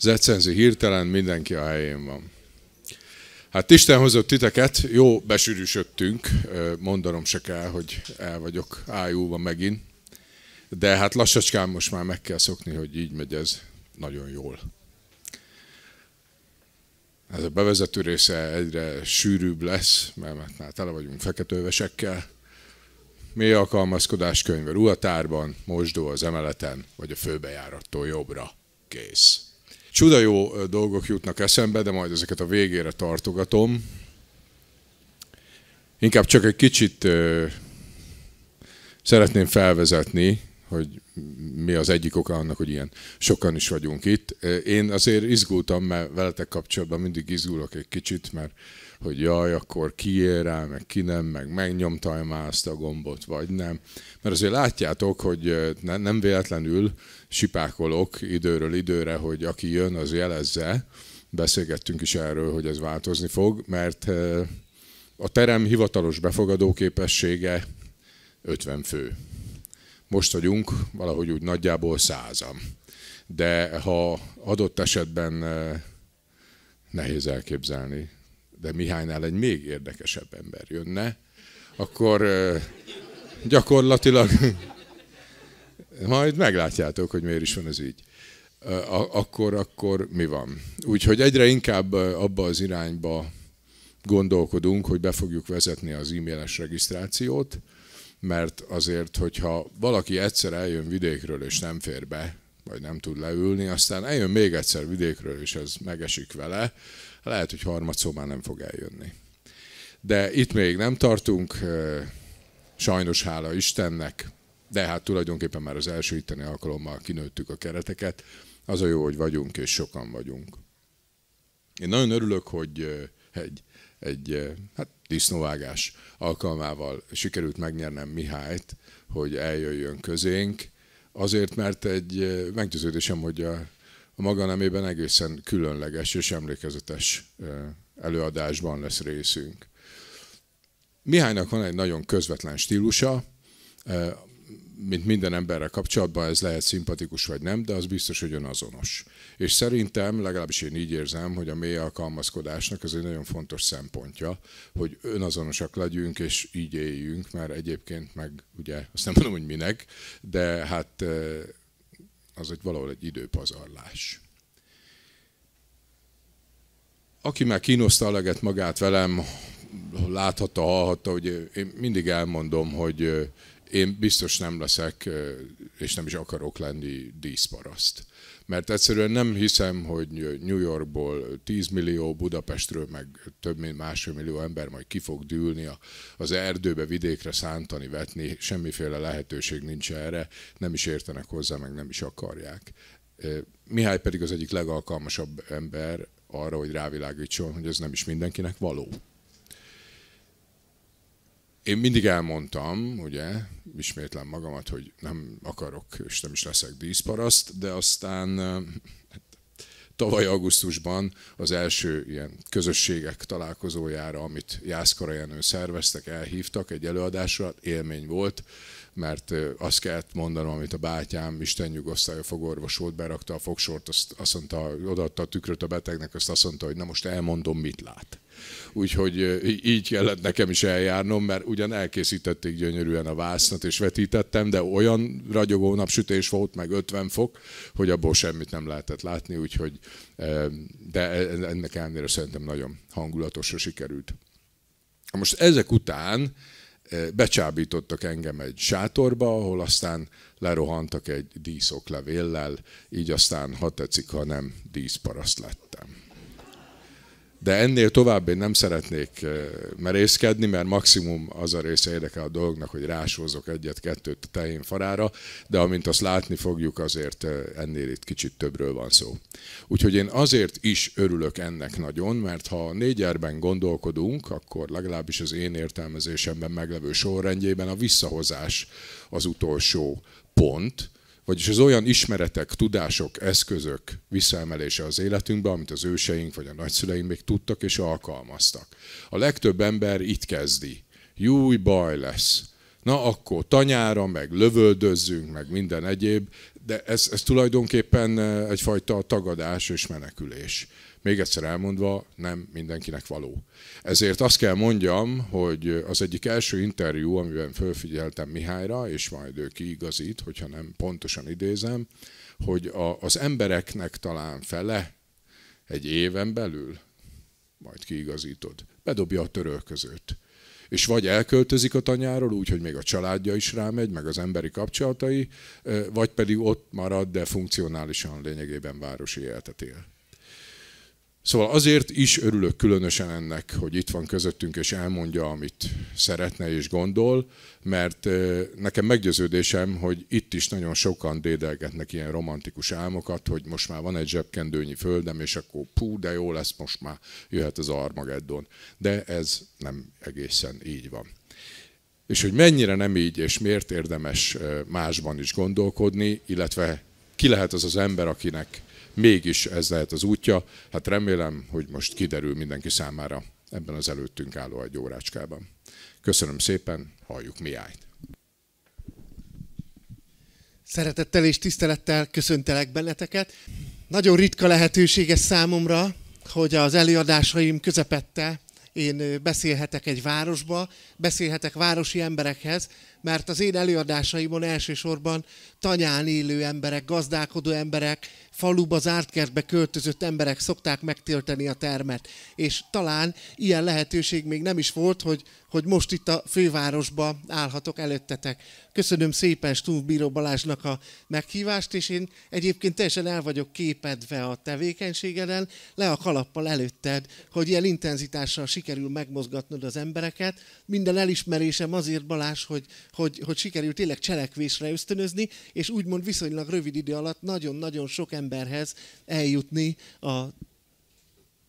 Zecenző hirtelen, mindenki a helyén van. Hát Isten hozott titeket, jó besűrűsödtünk, mondanom se kell, hogy el vagyok ájúva megint, de hát lassacskán most már meg kell szokni, hogy így megy ez nagyon jól. Ez a bevezető része egyre sűrűbb lesz, mert már tele vagyunk feketővesekkel. Mi alkalmazkodás könyve ruhatárban, mosdó az emeleten, vagy a főbejárattól jobbra. Kész. Csuda jó dolgok jutnak eszembe, de majd ezeket a végére tartogatom. Inkább csak egy kicsit szeretném felvezetni, hogy mi az egyik oka annak, hogy ilyen sokan is vagyunk itt. Én azért izgultam, mert veletek kapcsolatban mindig izgulok egy kicsit, mert hogy jaj, akkor ki ér rá, meg ki nem, meg megnyomta már azt a gombot, vagy nem. Mert azért látjátok, hogy ne, nem véletlenül sipákolok időről időre, hogy aki jön, az jelezze. Beszélgettünk is erről, hogy ez változni fog, mert a terem hivatalos befogadó képessége 50 fő. Most vagyunk valahogy úgy nagyjából százam. De ha adott esetben nehéz elképzelni, de Mihálynál egy még érdekesebb ember jönne, akkor gyakorlatilag majd meglátjátok, hogy miért is van ez így. Akkor, akkor mi van? Úgyhogy egyre inkább abba az irányba gondolkodunk, hogy be fogjuk vezetni az e-mailes regisztrációt, mert azért, hogyha valaki egyszer eljön vidékről és nem fér be, vagy nem tud leülni, aztán eljön még egyszer vidékről, és ez megesik vele, lehet, hogy harmadszó már nem fog eljönni. De itt még nem tartunk, sajnos hála Istennek, de hát tulajdonképpen már az első itteni alkalommal kinőttük a kereteket. Az a jó, hogy vagyunk, és sokan vagyunk. Én nagyon örülök, hogy egy, egy hát disznóvágás alkalmával sikerült megnyernem Mihályt, hogy eljöjjön közénk, azért, mert egy meggyőződésem, hogy a a maga nemében egészen különleges és emlékezetes előadásban lesz részünk. Mihálynak van egy nagyon közvetlen stílusa, mint minden emberre kapcsolatban ez lehet szimpatikus vagy nem, de az biztos, hogy azonos. És szerintem, legalábbis én így érzem, hogy a mély alkalmazkodásnak ez egy nagyon fontos szempontja, hogy önazonosak legyünk és így éljünk, mert egyébként meg ugye azt nem mondom, hogy minek, de hát az egy valahol egy időpazarlás. Aki már kínoszta leget magát velem, láthatta, hallhatta, hogy én mindig elmondom, hogy én biztos nem leszek, és nem is akarok lenni díszparaszt mert egyszerűen nem hiszem, hogy New Yorkból 10 millió, Budapestről meg több mint másfél millió ember majd ki fog dűlni az erdőbe, vidékre szántani, vetni, semmiféle lehetőség nincs erre, nem is értenek hozzá, meg nem is akarják. Mihály pedig az egyik legalkalmasabb ember arra, hogy rávilágítson, hogy ez nem is mindenkinek való én mindig elmondtam, ugye, ismétlem magamat, hogy nem akarok, és nem is leszek díszparaszt, de aztán hát, tavaly augusztusban az első ilyen közösségek találkozójára, amit Jászkara Jenő szerveztek, elhívtak egy előadásra, élmény volt, mert azt kellett mondanom, amit a bátyám, Isten a fogorvos volt, berakta a fogsort, azt, azt mondta, odaadta a tükröt a betegnek, azt, azt mondta, hogy na most elmondom, mit lát úgyhogy így kellett nekem is eljárnom, mert ugyan elkészítették gyönyörűen a vásznat, és vetítettem, de olyan ragyogó napsütés volt, meg 50 fok, hogy abból semmit nem lehetett látni, úgyhogy de e-, e-, ennek ellenére szerintem nagyon hangulatosra sikerült. Most ezek után becsábítottak engem egy sátorba, ahol aztán lerohantak egy díszoklevéllel, így aztán, ha tetszik, ha nem, díszparaszt lettem de ennél tovább én nem szeretnék eh, merészkedni, mert maximum az a része érdekel a dolognak, hogy rásózok egyet-kettőt a tején farára, de amint azt látni fogjuk, azért eh, ennél itt kicsit többről van szó. Úgyhogy én azért is örülök ennek nagyon, mert ha négyerben gondolkodunk, akkor legalábbis az én értelmezésemben meglevő sorrendjében a visszahozás az utolsó pont, vagyis az olyan ismeretek, tudások, eszközök visszaemelése az életünkbe, amit az őseink vagy a nagyszüleink még tudtak és alkalmaztak. A legtöbb ember itt kezdi. Júj, baj lesz. Na akkor tanyára, meg lövöldözzünk, meg minden egyéb, de ez, ez tulajdonképpen eh, egyfajta tagadás és menekülés még egyszer elmondva, nem mindenkinek való. Ezért azt kell mondjam, hogy az egyik első interjú, amiben felfigyeltem Mihályra, és majd ő kiigazít, hogyha nem pontosan idézem, hogy a, az embereknek talán fele egy éven belül, majd kiigazítod, bedobja a törölközőt és vagy elköltözik a tanyáról, úgyhogy még a családja is rámegy, meg az emberi kapcsolatai, vagy pedig ott marad, de funkcionálisan lényegében városi életet él. Szóval azért is örülök különösen ennek, hogy itt van közöttünk és elmondja, amit szeretne és gondol, mert nekem meggyőződésem, hogy itt is nagyon sokan dédelgetnek ilyen romantikus álmokat, hogy most már van egy zsebkendőnyi földem, és akkor pú, de jó lesz, most már jöhet az Armageddon. De ez nem egészen így van. És hogy mennyire nem így, és miért érdemes másban is gondolkodni, illetve ki lehet az az ember, akinek mégis ez lehet az útja. Hát remélem, hogy most kiderül mindenki számára ebben az előttünk álló egy órácskában. Köszönöm szépen, halljuk miájt! Szeretettel és tisztelettel köszöntelek benneteket. Nagyon ritka lehetőséges számomra, hogy az előadásaim közepette én beszélhetek egy városba, beszélhetek városi emberekhez, mert az én előadásaimon elsősorban tanyán élő emberek, gazdálkodó emberek, faluba, zárt kertbe költözött emberek szokták megtölteni a termet. És talán ilyen lehetőség még nem is volt, hogy, hogy most itt a fővárosba állhatok előttetek. Köszönöm szépen Stumpf Bíró Balázsnak a meghívást, és én egyébként teljesen el vagyok képedve a tevékenységeden, le a kalappal előtted, hogy ilyen intenzitással sikerül megmozgatnod az embereket. Minden elismerésem azért, Balázs, hogy, hogy, hogy sikerült tényleg cselekvésre ösztönözni, és úgymond viszonylag rövid idő alatt nagyon-nagyon sok ember emberhez eljutni a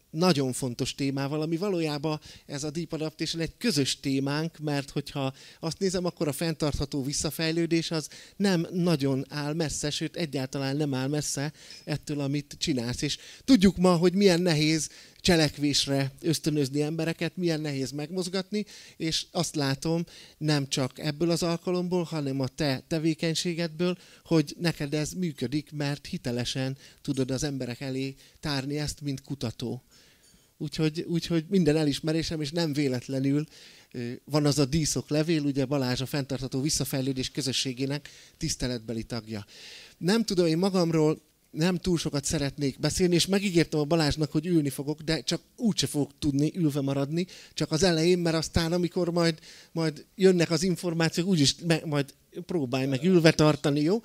nagyon fontos témával, ami valójában ez a Deep Adaptation egy közös témánk, mert hogyha azt nézem, akkor a fenntartható visszafejlődés az nem nagyon áll messze, sőt egyáltalán nem áll messze ettől, amit csinálsz. És tudjuk ma, hogy milyen nehéz cselekvésre ösztönözni embereket, milyen nehéz megmozgatni, és azt látom nem csak ebből az alkalomból, hanem a te tevékenységedből, hogy neked ez működik, mert hitelesen tudod az emberek elé tárni ezt, mint kutató. Úgyhogy, úgyhogy minden elismerésem, és nem véletlenül van az a díszok levél, ugye Balázs a fenntartható visszafejlődés közösségének tiszteletbeli tagja. Nem tudom, én magamról nem túl sokat szeretnék beszélni, és megígértem a Balázsnak, hogy ülni fogok, de csak úgyse fogok tudni ülve maradni, csak az elején, mert aztán, amikor majd, majd jönnek az információk, úgyis me, majd próbálj meg ülve tartani, jó?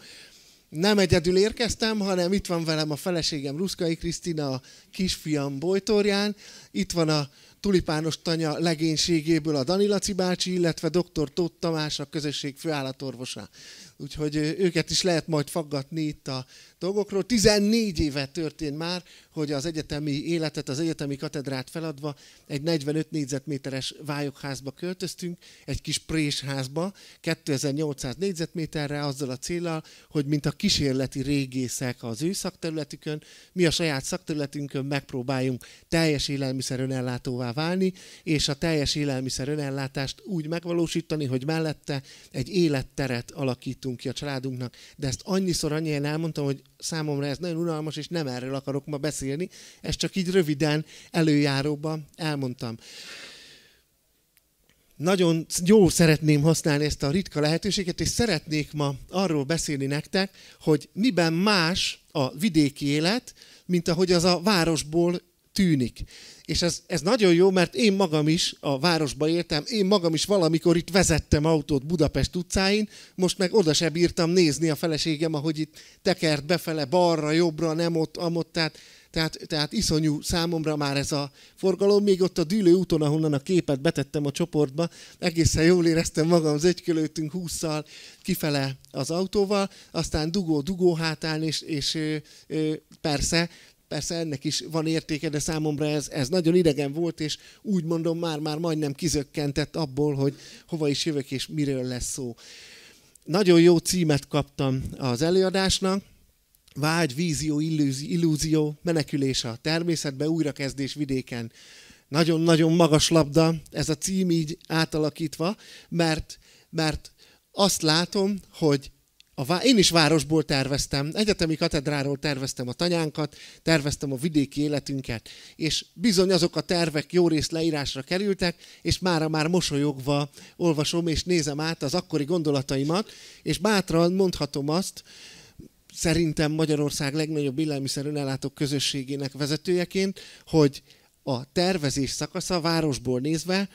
Nem egyedül érkeztem, hanem itt van velem a feleségem Ruszkai Krisztina, a kisfiam Bojtorján, itt van a tulipános tanya legénységéből a Dani Laci bácsi, illetve dr. Tóth Tamás, a közösség főállatorvosa. Úgyhogy őket is lehet majd faggatni itt a dolgokról. 14 éve történt már, hogy az egyetemi életet, az egyetemi katedrát feladva egy 45 négyzetméteres vályokházba költöztünk, egy kis présházba, 2800 négyzetméterre, azzal a célral, hogy mint a kísérleti régészek az ő szakterületükön, mi a saját szakterületünkön megpróbáljunk teljes élelmiszer önellátóvá válni, és a teljes élelmiszer önellátást úgy megvalósítani, hogy mellette egy életteret alakítunk ki a családunknak. De ezt annyiszor, annyian elmondtam, hogy számomra ez nagyon unalmas, és nem erről akarok ma beszélni, ezt csak így röviden előjáróban elmondtam. Nagyon jó szeretném használni ezt a ritka lehetőséget, és szeretnék ma arról beszélni nektek, hogy miben más a vidéki élet, mint ahogy az a városból tűnik. És ez, ez nagyon jó, mert én magam is a városba értem, én magam is valamikor itt vezettem autót Budapest utcáin, most meg oda se bírtam nézni a feleségem, ahogy itt tekert befele, balra, jobbra, nem ott, amott, tehát, tehát, tehát iszonyú számomra már ez a forgalom. Még ott a dűlő úton, ahonnan a képet betettem a csoportba, egészen jól éreztem magam, zögykölődtünk húszszal kifele az autóval, aztán dugó, dugó hátán, és, és ö, ö, persze Persze ennek is van értéke, de számomra ez, ez nagyon idegen volt, és úgy mondom, már-már majdnem kizökkentett abból, hogy hova is jövök és miről lesz szó. Nagyon jó címet kaptam az előadásnak, vágy, vízió, illúzió, menekülés a természetbe, újrakezdés vidéken. Nagyon-nagyon magas labda ez a cím így átalakítva, mert, mert azt látom, hogy a vá- én is városból terveztem, egyetemi katedráról terveztem a tanyánkat, terveztem a vidéki életünket, és bizony azok a tervek jó részt leírásra kerültek, és mára már mosolyogva olvasom és nézem át az akkori gondolataimat, és bátran mondhatom azt, szerintem Magyarország legnagyobb élelmiszer önellátók közösségének vezetőjeként, hogy a tervezés szakasza városból nézve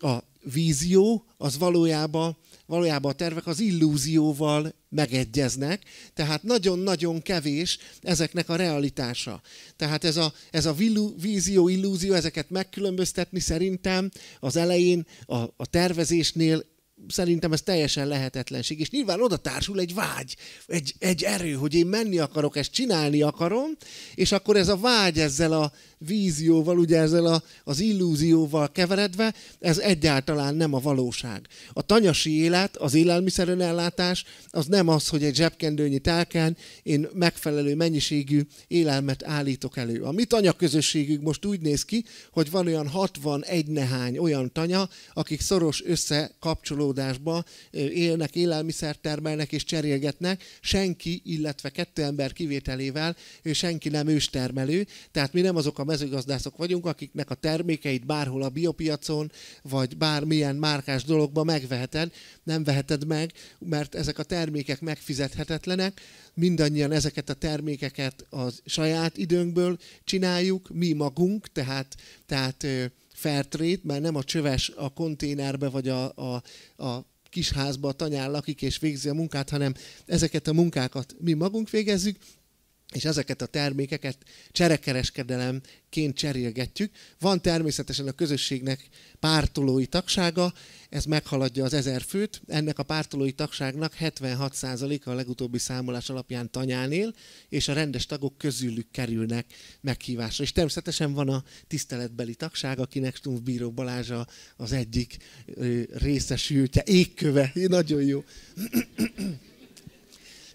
a vízió az valójában valójában a tervek az illúzióval megegyeznek, tehát nagyon-nagyon kevés ezeknek a realitása. Tehát ez a, ez a villu, vízió, illúzió, ezeket megkülönböztetni szerintem az elején a, a tervezésnél szerintem ez teljesen lehetetlenség, és nyilván oda társul egy vágy, egy, egy erő, hogy én menni akarok, ezt csinálni akarom, és akkor ez a vágy ezzel a vízióval, ugye ezzel a, az illúzióval keveredve, ez egyáltalán nem a valóság. A tanyasi élet, az ellátás, az nem az, hogy egy zsebkendőnyi telken én megfelelő mennyiségű élelmet állítok elő. A mi tanyaközösségünk most úgy néz ki, hogy van olyan 61 nehány olyan tanya, akik szoros összekapcsoló kapcsolódásba élnek, élelmiszert termelnek és cserélgetnek, senki, illetve kettő ember kivételével senki nem őstermelő, tehát mi nem azok a mezőgazdászok vagyunk, akiknek a termékeit bárhol a biopiacon, vagy bármilyen márkás dologba megveheted, nem veheted meg, mert ezek a termékek megfizethetetlenek, mindannyian ezeket a termékeket a saját időnkből csináljuk, mi magunk, tehát, tehát Fairtrade, mert nem a csöves a konténerbe vagy a, a, a kisházba, a tanyán lakik és végzi a munkát, hanem ezeket a munkákat mi magunk végezzük, és ezeket a termékeket cserekereskedelemként cserélgetjük. Van természetesen a közösségnek pártolói tagsága, ez meghaladja az ezer főt. Ennek a pártolói tagságnak 76%-a a legutóbbi számolás alapján tanyán él, és a rendes tagok közülük kerülnek meghívásra. És természetesen van a tiszteletbeli tagság, akinek Stumf Bíró Balázs az egyik részesültje, égköve, nagyon jó.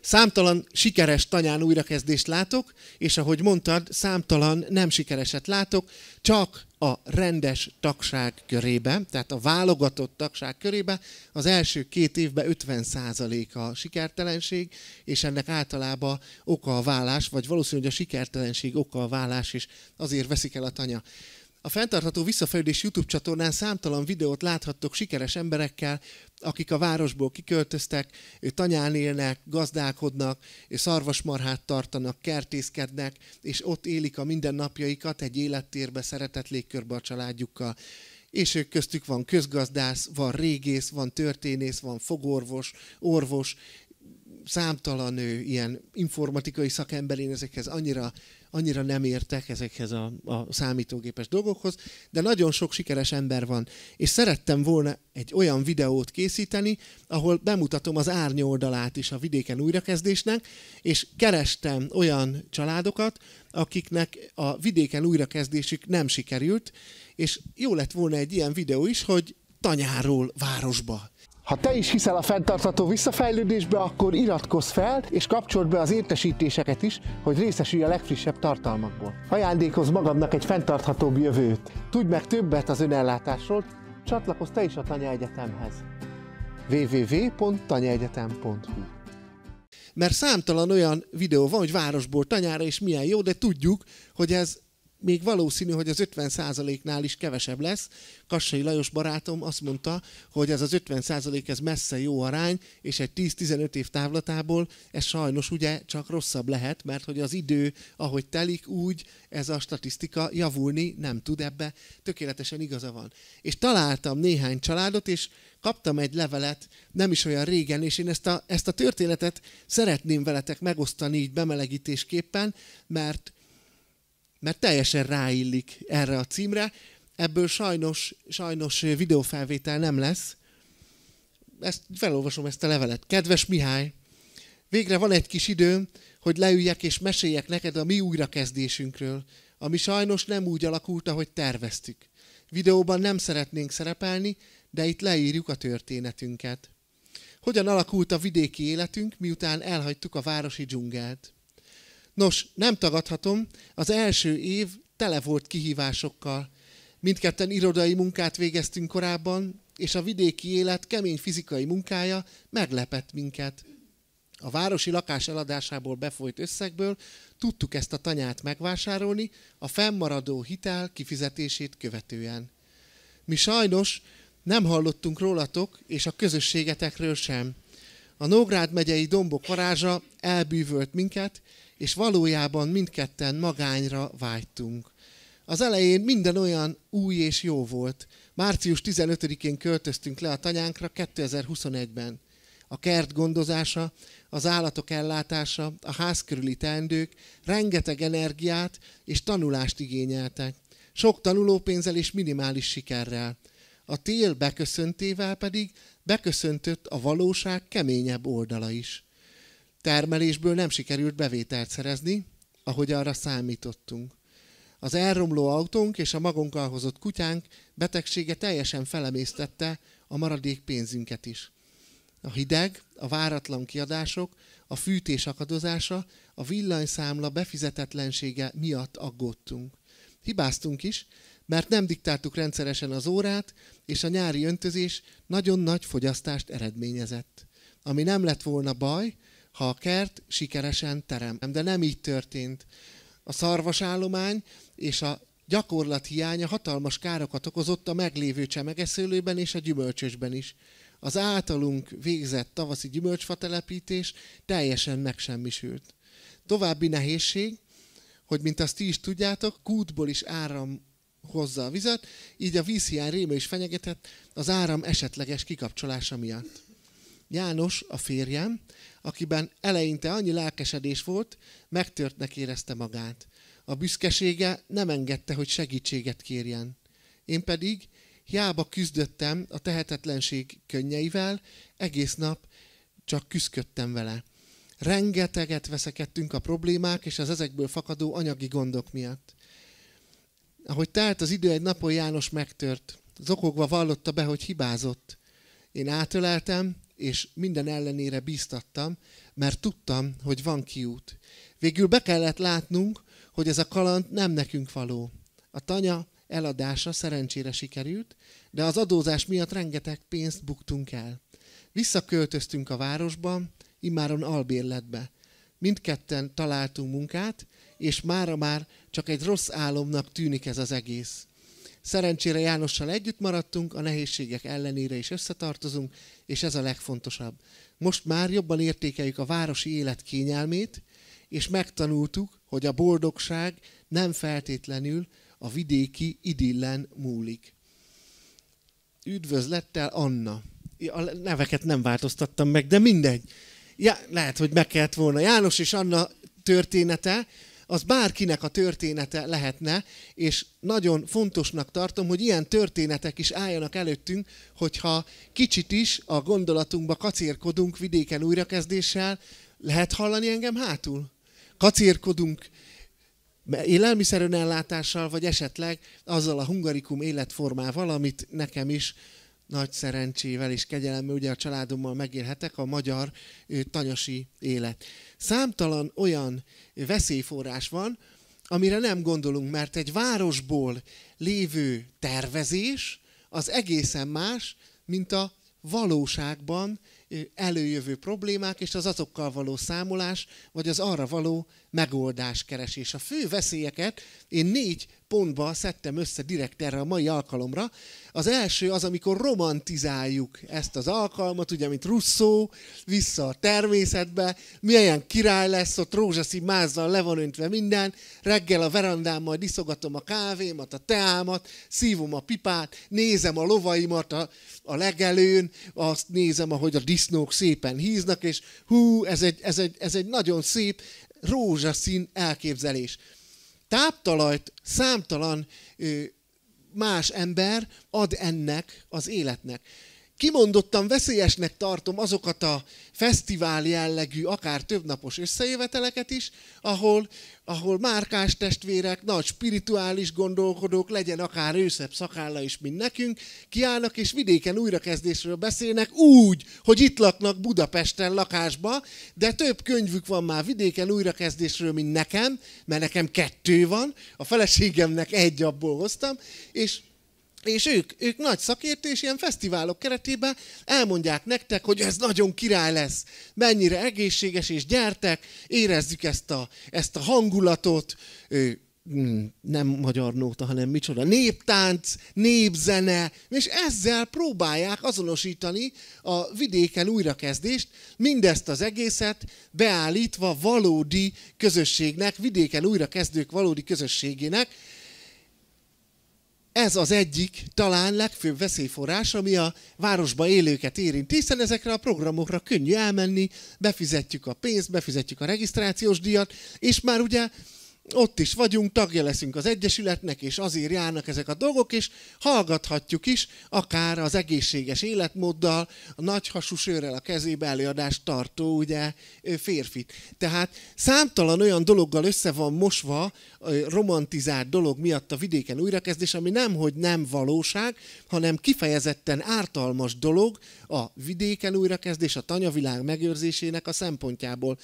Számtalan sikeres tanyán újrakezdést látok, és ahogy mondtad, számtalan nem sikereset látok, csak a rendes tagság körében, tehát a válogatott tagság körébe az első két évben 50% a sikertelenség, és ennek általában oka a vállás, vagy valószínűleg a sikertelenség oka a vállás, és azért veszik el a tanya. A fenntartható visszafejlődés YouTube csatornán számtalan videót láthattok sikeres emberekkel, akik a városból kiköltöztek, tanyán élnek, gazdálkodnak, szarvasmarhát tartanak, kertészkednek, és ott élik a mindennapjaikat egy élettérbe, szeretett légkörbe a családjukkal. És ők köztük van közgazdász, van régész, van történész, van fogorvos, orvos, számtalan ő, ilyen informatikai szakember, én ezekhez annyira annyira nem értek ezekhez a, a számítógépes dolgokhoz, de nagyon sok sikeres ember van. És szerettem volna egy olyan videót készíteni, ahol bemutatom az árnyoldalát is a vidéken újrakezdésnek, és kerestem olyan családokat, akiknek a vidéken újrakezdésük nem sikerült, és jó lett volna egy ilyen videó is, hogy tanyáról városba ha te is hiszel a fenntartható visszafejlődésbe, akkor iratkozz fel, és kapcsold be az értesítéseket is, hogy részesülj a legfrissebb tartalmakból. Ajándékozz magadnak egy fenntarthatóbb jövőt. Tudj meg többet az önellátásról, csatlakozz te is a Tanya Egyetemhez. www.tanyaegyetem.hu Mert számtalan olyan videó van, hogy városból tanyára, és milyen jó, de tudjuk, hogy ez még valószínű, hogy az 50%-nál is kevesebb lesz. Kassai Lajos barátom azt mondta, hogy ez az 50% ez messze jó arány, és egy 10-15 év távlatából ez sajnos ugye csak rosszabb lehet, mert hogy az idő, ahogy telik, úgy ez a statisztika javulni nem tud ebbe. Tökéletesen igaza van. És találtam néhány családot, és kaptam egy levelet nem is olyan régen, és én ezt a, ezt a történetet szeretném veletek megosztani így bemelegítésképpen, mert mert teljesen ráillik erre a címre. Ebből sajnos, sajnos videófelvétel nem lesz. Ezt felolvasom ezt a levelet. Kedves Mihály, végre van egy kis időm, hogy leüljek és meséljek neked a mi újrakezdésünkről, ami sajnos nem úgy alakult, ahogy terveztük. Videóban nem szeretnénk szerepelni, de itt leírjuk a történetünket. Hogyan alakult a vidéki életünk, miután elhagytuk a városi dzsungelt? Nos, nem tagadhatom, az első év tele volt kihívásokkal. Mindketten irodai munkát végeztünk korábban, és a vidéki élet kemény fizikai munkája meglepett minket. A városi lakás eladásából befolyt összegből tudtuk ezt a tanyát megvásárolni a fennmaradó hitel kifizetését követően. Mi sajnos nem hallottunk rólatok és a közösségetekről sem. A Nógrád megyei dombok varázsa elbűvölt minket, és valójában mindketten magányra vágytunk. Az elején minden olyan új és jó volt. Március 15-én költöztünk le a tanyánkra 2021-ben. A kert gondozása, az állatok ellátása, a ház körüli teendők rengeteg energiát és tanulást igényeltek. Sok tanulópénzzel és minimális sikerrel. A tél beköszöntével pedig beköszöntött a valóság keményebb oldala is termelésből nem sikerült bevételt szerezni, ahogy arra számítottunk. Az elromló autónk és a magunkkal hozott kutyánk betegsége teljesen felemésztette a maradék pénzünket is. A hideg, a váratlan kiadások, a fűtés akadozása, a villanyszámla befizetetlensége miatt aggódtunk. Hibáztunk is, mert nem diktáltuk rendszeresen az órát, és a nyári öntözés nagyon nagy fogyasztást eredményezett. Ami nem lett volna baj, ha a kert sikeresen terem. De nem így történt. A szarvasállomány és a gyakorlat hiánya hatalmas károkat okozott a meglévő csemegeszőlőben és a gyümölcsösben is. Az általunk végzett tavaszi gyümölcsfa telepítés teljesen megsemmisült. További nehézség, hogy mint azt ti is tudjátok, kútból is áram hozza a vizet, így a vízhiány réme is fenyegetett az áram esetleges kikapcsolása miatt. János, a férjem, akiben eleinte annyi lelkesedés volt, megtörtnek érezte magát. A büszkesége nem engedte, hogy segítséget kérjen. Én pedig hiába küzdöttem a tehetetlenség könnyeivel, egész nap csak küzdködtem vele. Rengeteget veszekedtünk a problémák és az ezekből fakadó anyagi gondok miatt. Ahogy telt az idő, egy napon János megtört. Zokogva vallotta be, hogy hibázott. Én átöleltem, és minden ellenére bíztattam, mert tudtam, hogy van kiút. Végül be kellett látnunk, hogy ez a kaland nem nekünk való. A tanya eladása szerencsére sikerült, de az adózás miatt rengeteg pénzt buktunk el. Visszaköltöztünk a városba, immáron albérletbe. Mindketten találtunk munkát, és mára már csak egy rossz álomnak tűnik ez az egész. Szerencsére Jánossal együtt maradtunk, a nehézségek ellenére is összetartozunk, és ez a legfontosabb. Most már jobban értékeljük a városi élet kényelmét, és megtanultuk, hogy a boldogság nem feltétlenül a vidéki idillen múlik. Üdvözlettel Anna. A neveket nem változtattam meg, de mindegy. Ja, lehet, hogy meg kellett volna János és Anna története, az bárkinek a története lehetne, és nagyon fontosnak tartom, hogy ilyen történetek is álljanak előttünk, hogyha kicsit is a gondolatunkba kacérkodunk vidéken újrakezdéssel, lehet hallani engem hátul? Kacérkodunk ellátással, vagy esetleg azzal a hungarikum életformával, amit nekem is nagy szerencsével és kegyelemmel, ugye a családommal megélhetek a magyar tanyasi élet. Számtalan olyan veszélyforrás van, amire nem gondolunk, mert egy városból lévő tervezés az egészen más, mint a valóságban előjövő problémák és az azokkal való számolás, vagy az arra való megoldás keresés. A fő veszélyeket én négy pontba szedtem össze direkt erre a mai alkalomra. Az első az, amikor romantizáljuk ezt az alkalmat, ugye, mint Russzó, vissza a természetbe, milyen király lesz, ott rózsaszín mázzal le van öntve minden, reggel a verandán majd iszogatom a kávémat, a teámat, szívom a pipát, nézem a lovaimat a, a legelőn, azt nézem, ahogy a disznók szépen híznak, és hú, ez egy, ez egy, ez egy nagyon szép rózsaszín elképzelés. Táptalajt számtalan más ember ad ennek az életnek kimondottan veszélyesnek tartom azokat a fesztivál jellegű, akár többnapos összejöveteleket is, ahol, ahol márkás testvérek, nagy spirituális gondolkodók, legyen akár őszebb szakálla is, mint nekünk, kiállnak és vidéken újrakezdésről beszélnek úgy, hogy itt laknak Budapesten lakásba, de több könyvük van már vidéken újrakezdésről, mint nekem, mert nekem kettő van, a feleségemnek egy abból hoztam, és és ők, ők nagy szakértés, ilyen fesztiválok keretében elmondják nektek, hogy ez nagyon király lesz, mennyire egészséges, és gyertek, érezzük ezt a, ezt a hangulatot, hmm, nem magyar nóta, hanem micsoda, néptánc, népzene, és ezzel próbálják azonosítani a vidéken újrakezdést, mindezt az egészet beállítva valódi közösségnek, vidéken újrakezdők valódi közösségének, ez az egyik talán legfőbb veszélyforrás, ami a városba élőket érint, hiszen ezekre a programokra könnyű elmenni, befizetjük a pénzt, befizetjük a regisztrációs díjat, és már ugye ott is vagyunk, tagja leszünk az Egyesületnek, és azért járnak ezek a dolgok, és hallgathatjuk is, akár az egészséges életmóddal, a nagy hasú sörrel a kezébe előadást tartó ugye, férfit. Tehát számtalan olyan dologgal össze van mosva, romantizált dolog miatt a vidéken újrakezdés, ami nem, hogy nem valóság, hanem kifejezetten ártalmas dolog a vidéken újrakezdés, a tanyavilág megőrzésének a szempontjából.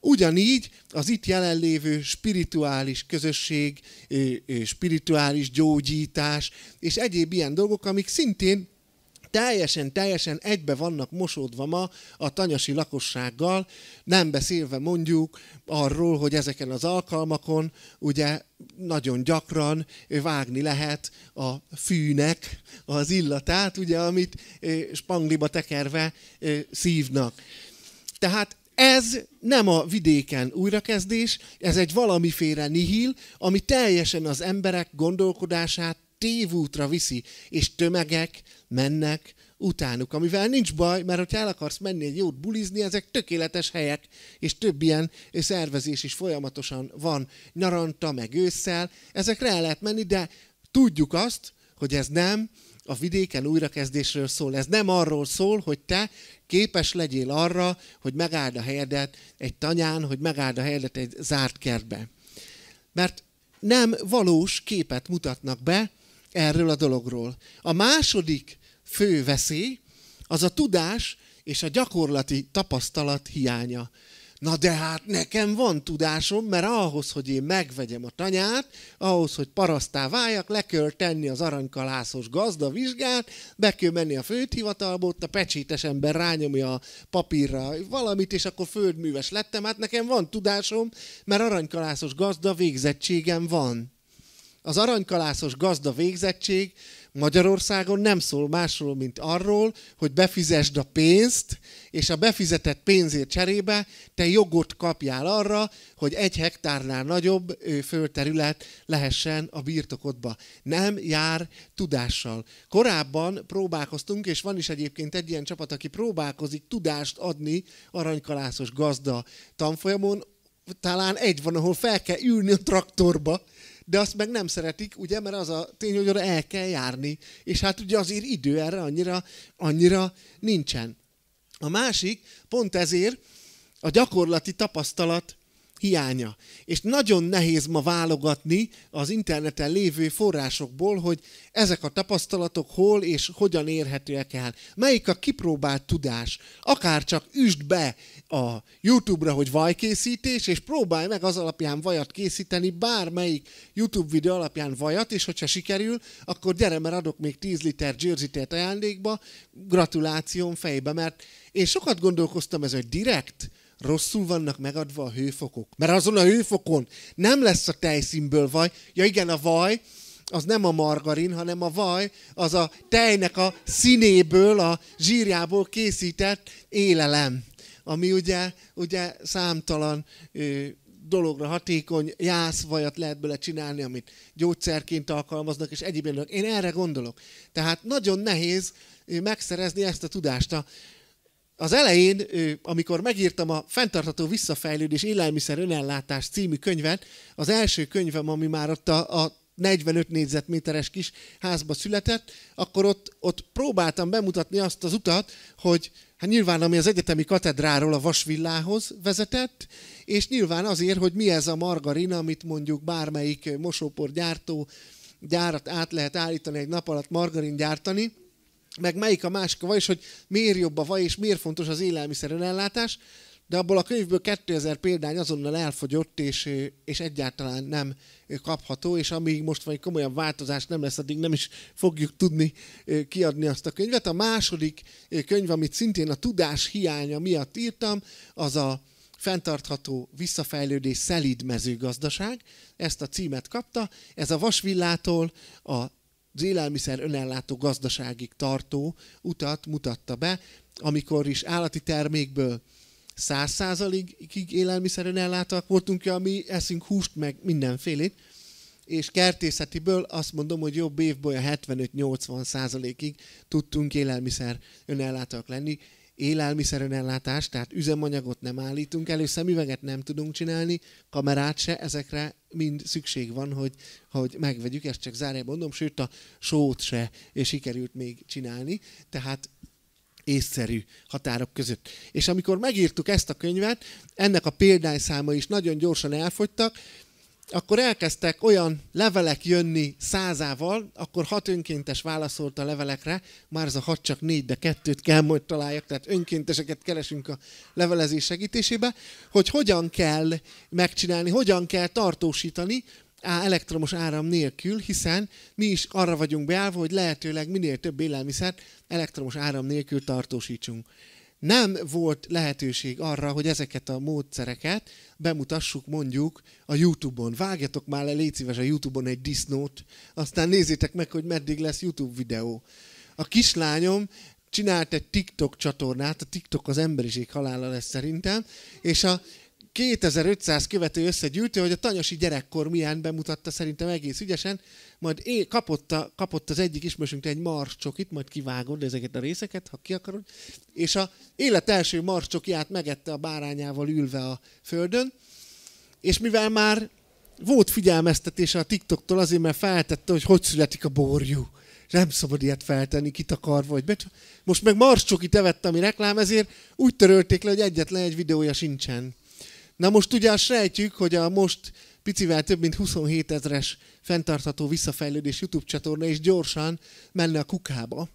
Ugyanígy az itt jelenlévő spirituális közösség, spirituális gyógyítás és egyéb ilyen dolgok, amik szintén teljesen, teljesen egybe vannak mosódva ma a tanyasi lakossággal, nem beszélve mondjuk arról, hogy ezeken az alkalmakon ugye nagyon gyakran vágni lehet a fűnek az illatát, ugye, amit spangliba tekerve szívnak. Tehát ez nem a vidéken újrakezdés, ez egy valamiféle nihil, ami teljesen az emberek gondolkodását tévútra viszi, és tömegek mennek utánuk, amivel nincs baj, mert ha el akarsz menni egy jót bulizni, ezek tökéletes helyek, és több ilyen szervezés is folyamatosan van nyaranta, meg ősszel, ezekre el lehet menni, de tudjuk azt, hogy ez nem a vidéken újrakezdésről szól. Ez nem arról szól, hogy te képes legyél arra, hogy megáld a helyedet egy tanyán, hogy megáld a helyedet egy zárt kertbe. Mert nem valós képet mutatnak be erről a dologról. A második fő veszély az a tudás és a gyakorlati tapasztalat hiánya. Na de hát nekem van tudásom, mert ahhoz, hogy én megvegyem a tanyát, ahhoz, hogy parasztá váljak, le kell tenni az aranykalászos gazda vizsgát, be kell menni a földhivatalba, ott a pecsétes ember rányomja a papírra valamit, és akkor földműves lettem. Hát nekem van tudásom, mert aranykalászos gazda végzettségem van. Az aranykalászos gazda végzettség Magyarországon nem szól másról, mint arról, hogy befizesd a pénzt, és a befizetett pénzért cserébe te jogot kapjál arra, hogy egy hektárnál nagyobb földterület lehessen a birtokodba. Nem jár tudással. Korábban próbálkoztunk, és van is egyébként egy ilyen csapat, aki próbálkozik tudást adni aranykalászos gazda tanfolyamon, talán egy van, ahol fel kell ülni a traktorba, de azt meg nem szeretik, ugye, mert az a tény, hogy oda el kell járni, és hát ugye azért idő erre annyira, annyira nincsen. A másik, pont ezért a gyakorlati tapasztalat hiánya. És nagyon nehéz ma válogatni az interneten lévő forrásokból, hogy ezek a tapasztalatok hol és hogyan érhetőek el. Melyik a kipróbált tudás? Akár csak üsd be a YouTube-ra, hogy vajkészítés, és próbálj meg az alapján vajat készíteni, bármelyik YouTube videó alapján vajat, és hogyha sikerül, akkor gyere, mert adok még 10 liter jersey-tét ajándékba, gratulációm fejbe, mert én sokat gondolkoztam ez, hogy direkt, rosszul vannak megadva a hőfokok. Mert azon a hőfokon nem lesz a tejszínből vaj. Ja igen, a vaj az nem a margarin, hanem a vaj az a tejnek a színéből, a zsírjából készített élelem. Ami ugye, ugye számtalan ö, dologra hatékony, jászvajat lehet bele csinálni, amit gyógyszerként alkalmaznak, és egyéb Én erre gondolok. Tehát nagyon nehéz megszerezni ezt a tudást. A az elején, amikor megírtam a Fentartató Visszafejlődés Élelmiszer Önellátás című könyvet, az első könyvem, ami már ott a, a 45 négyzetméteres kis házba született, akkor ott, ott próbáltam bemutatni azt az utat, hogy hát nyilván ami az egyetemi katedráról a vasvillához vezetett, és nyilván azért, hogy mi ez a margarina, amit mondjuk bármelyik mosópor gyártó gyárat át lehet állítani egy nap alatt margarin gyártani, meg melyik a másik a vaj, és hogy miért jobb a vaj, és miért fontos az élelmiszer önellátás, de abból a könyvből 2000 példány azonnal elfogyott, és, és egyáltalán nem kapható, és amíg most van egy komolyan változás nem lesz, addig nem is fogjuk tudni kiadni azt a könyvet. A második könyv, amit szintén a tudás hiánya miatt írtam, az a fenntartható visszafejlődés szelíd mezőgazdaság. Ezt a címet kapta. Ez a vasvillától a az élelmiszer önellátó gazdaságig tartó utat mutatta be, amikor is állati termékből száz százalékig élelmiszer önellátóak voltunk, ja, mi eszünk húst meg mindenfélét, és kertészetiből azt mondom, hogy jobb évből a 75-80 százalékig tudtunk élelmiszer önellátóak lenni, ellátás, tehát üzemanyagot nem állítunk elő, szemüveget nem tudunk csinálni, kamerát se, ezekre mind szükség van, hogy, hogy megvegyük, ezt csak zárja mondom, sőt a sót se és sikerült még csinálni, tehát észszerű határok között. És amikor megírtuk ezt a könyvet, ennek a példányszáma is nagyon gyorsan elfogytak, akkor elkezdtek olyan levelek jönni százával, akkor hat önkéntes válaszolt a levelekre, már ez a hat csak négy, de kettőt kell majd találjak, tehát önkénteseket keresünk a levelezés segítésébe, hogy hogyan kell megcsinálni, hogyan kell tartósítani, á, elektromos áram nélkül, hiszen mi is arra vagyunk beállva, hogy lehetőleg minél több élelmiszert elektromos áram nélkül tartósítsunk nem volt lehetőség arra, hogy ezeket a módszereket bemutassuk mondjuk a YouTube-on. Vágjatok már le, légy szíves a YouTube-on egy disznót, aztán nézzétek meg, hogy meddig lesz YouTube videó. A kislányom csinált egy TikTok csatornát, a TikTok az emberiség halála lesz szerintem, és a 2500 követő összegyűjtő, hogy a Tanyasi gyerekkor milyen bemutatta szerintem egész ügyesen, majd én kapott, a, kapott az egyik ismerősünk egy marcsokit, majd kivágod ezeket a részeket, ha ki akarod, és a élet első marcsokját megette a bárányával ülve a földön, és mivel már volt figyelmeztetése a TikToktól azért, mert feltette, hogy hogy születik a borjú. Nem szabad ilyet feltenni, kitakarva, vagy becs... Most meg marscsoki tevett, ami reklám, ezért úgy törölték le, hogy egyetlen egy videója sincsen. Na most ugye sejtjük, hogy a most picivel több mint 27 ezres fenntartható visszafejlődés YouTube csatorna is gyorsan menne a kukába,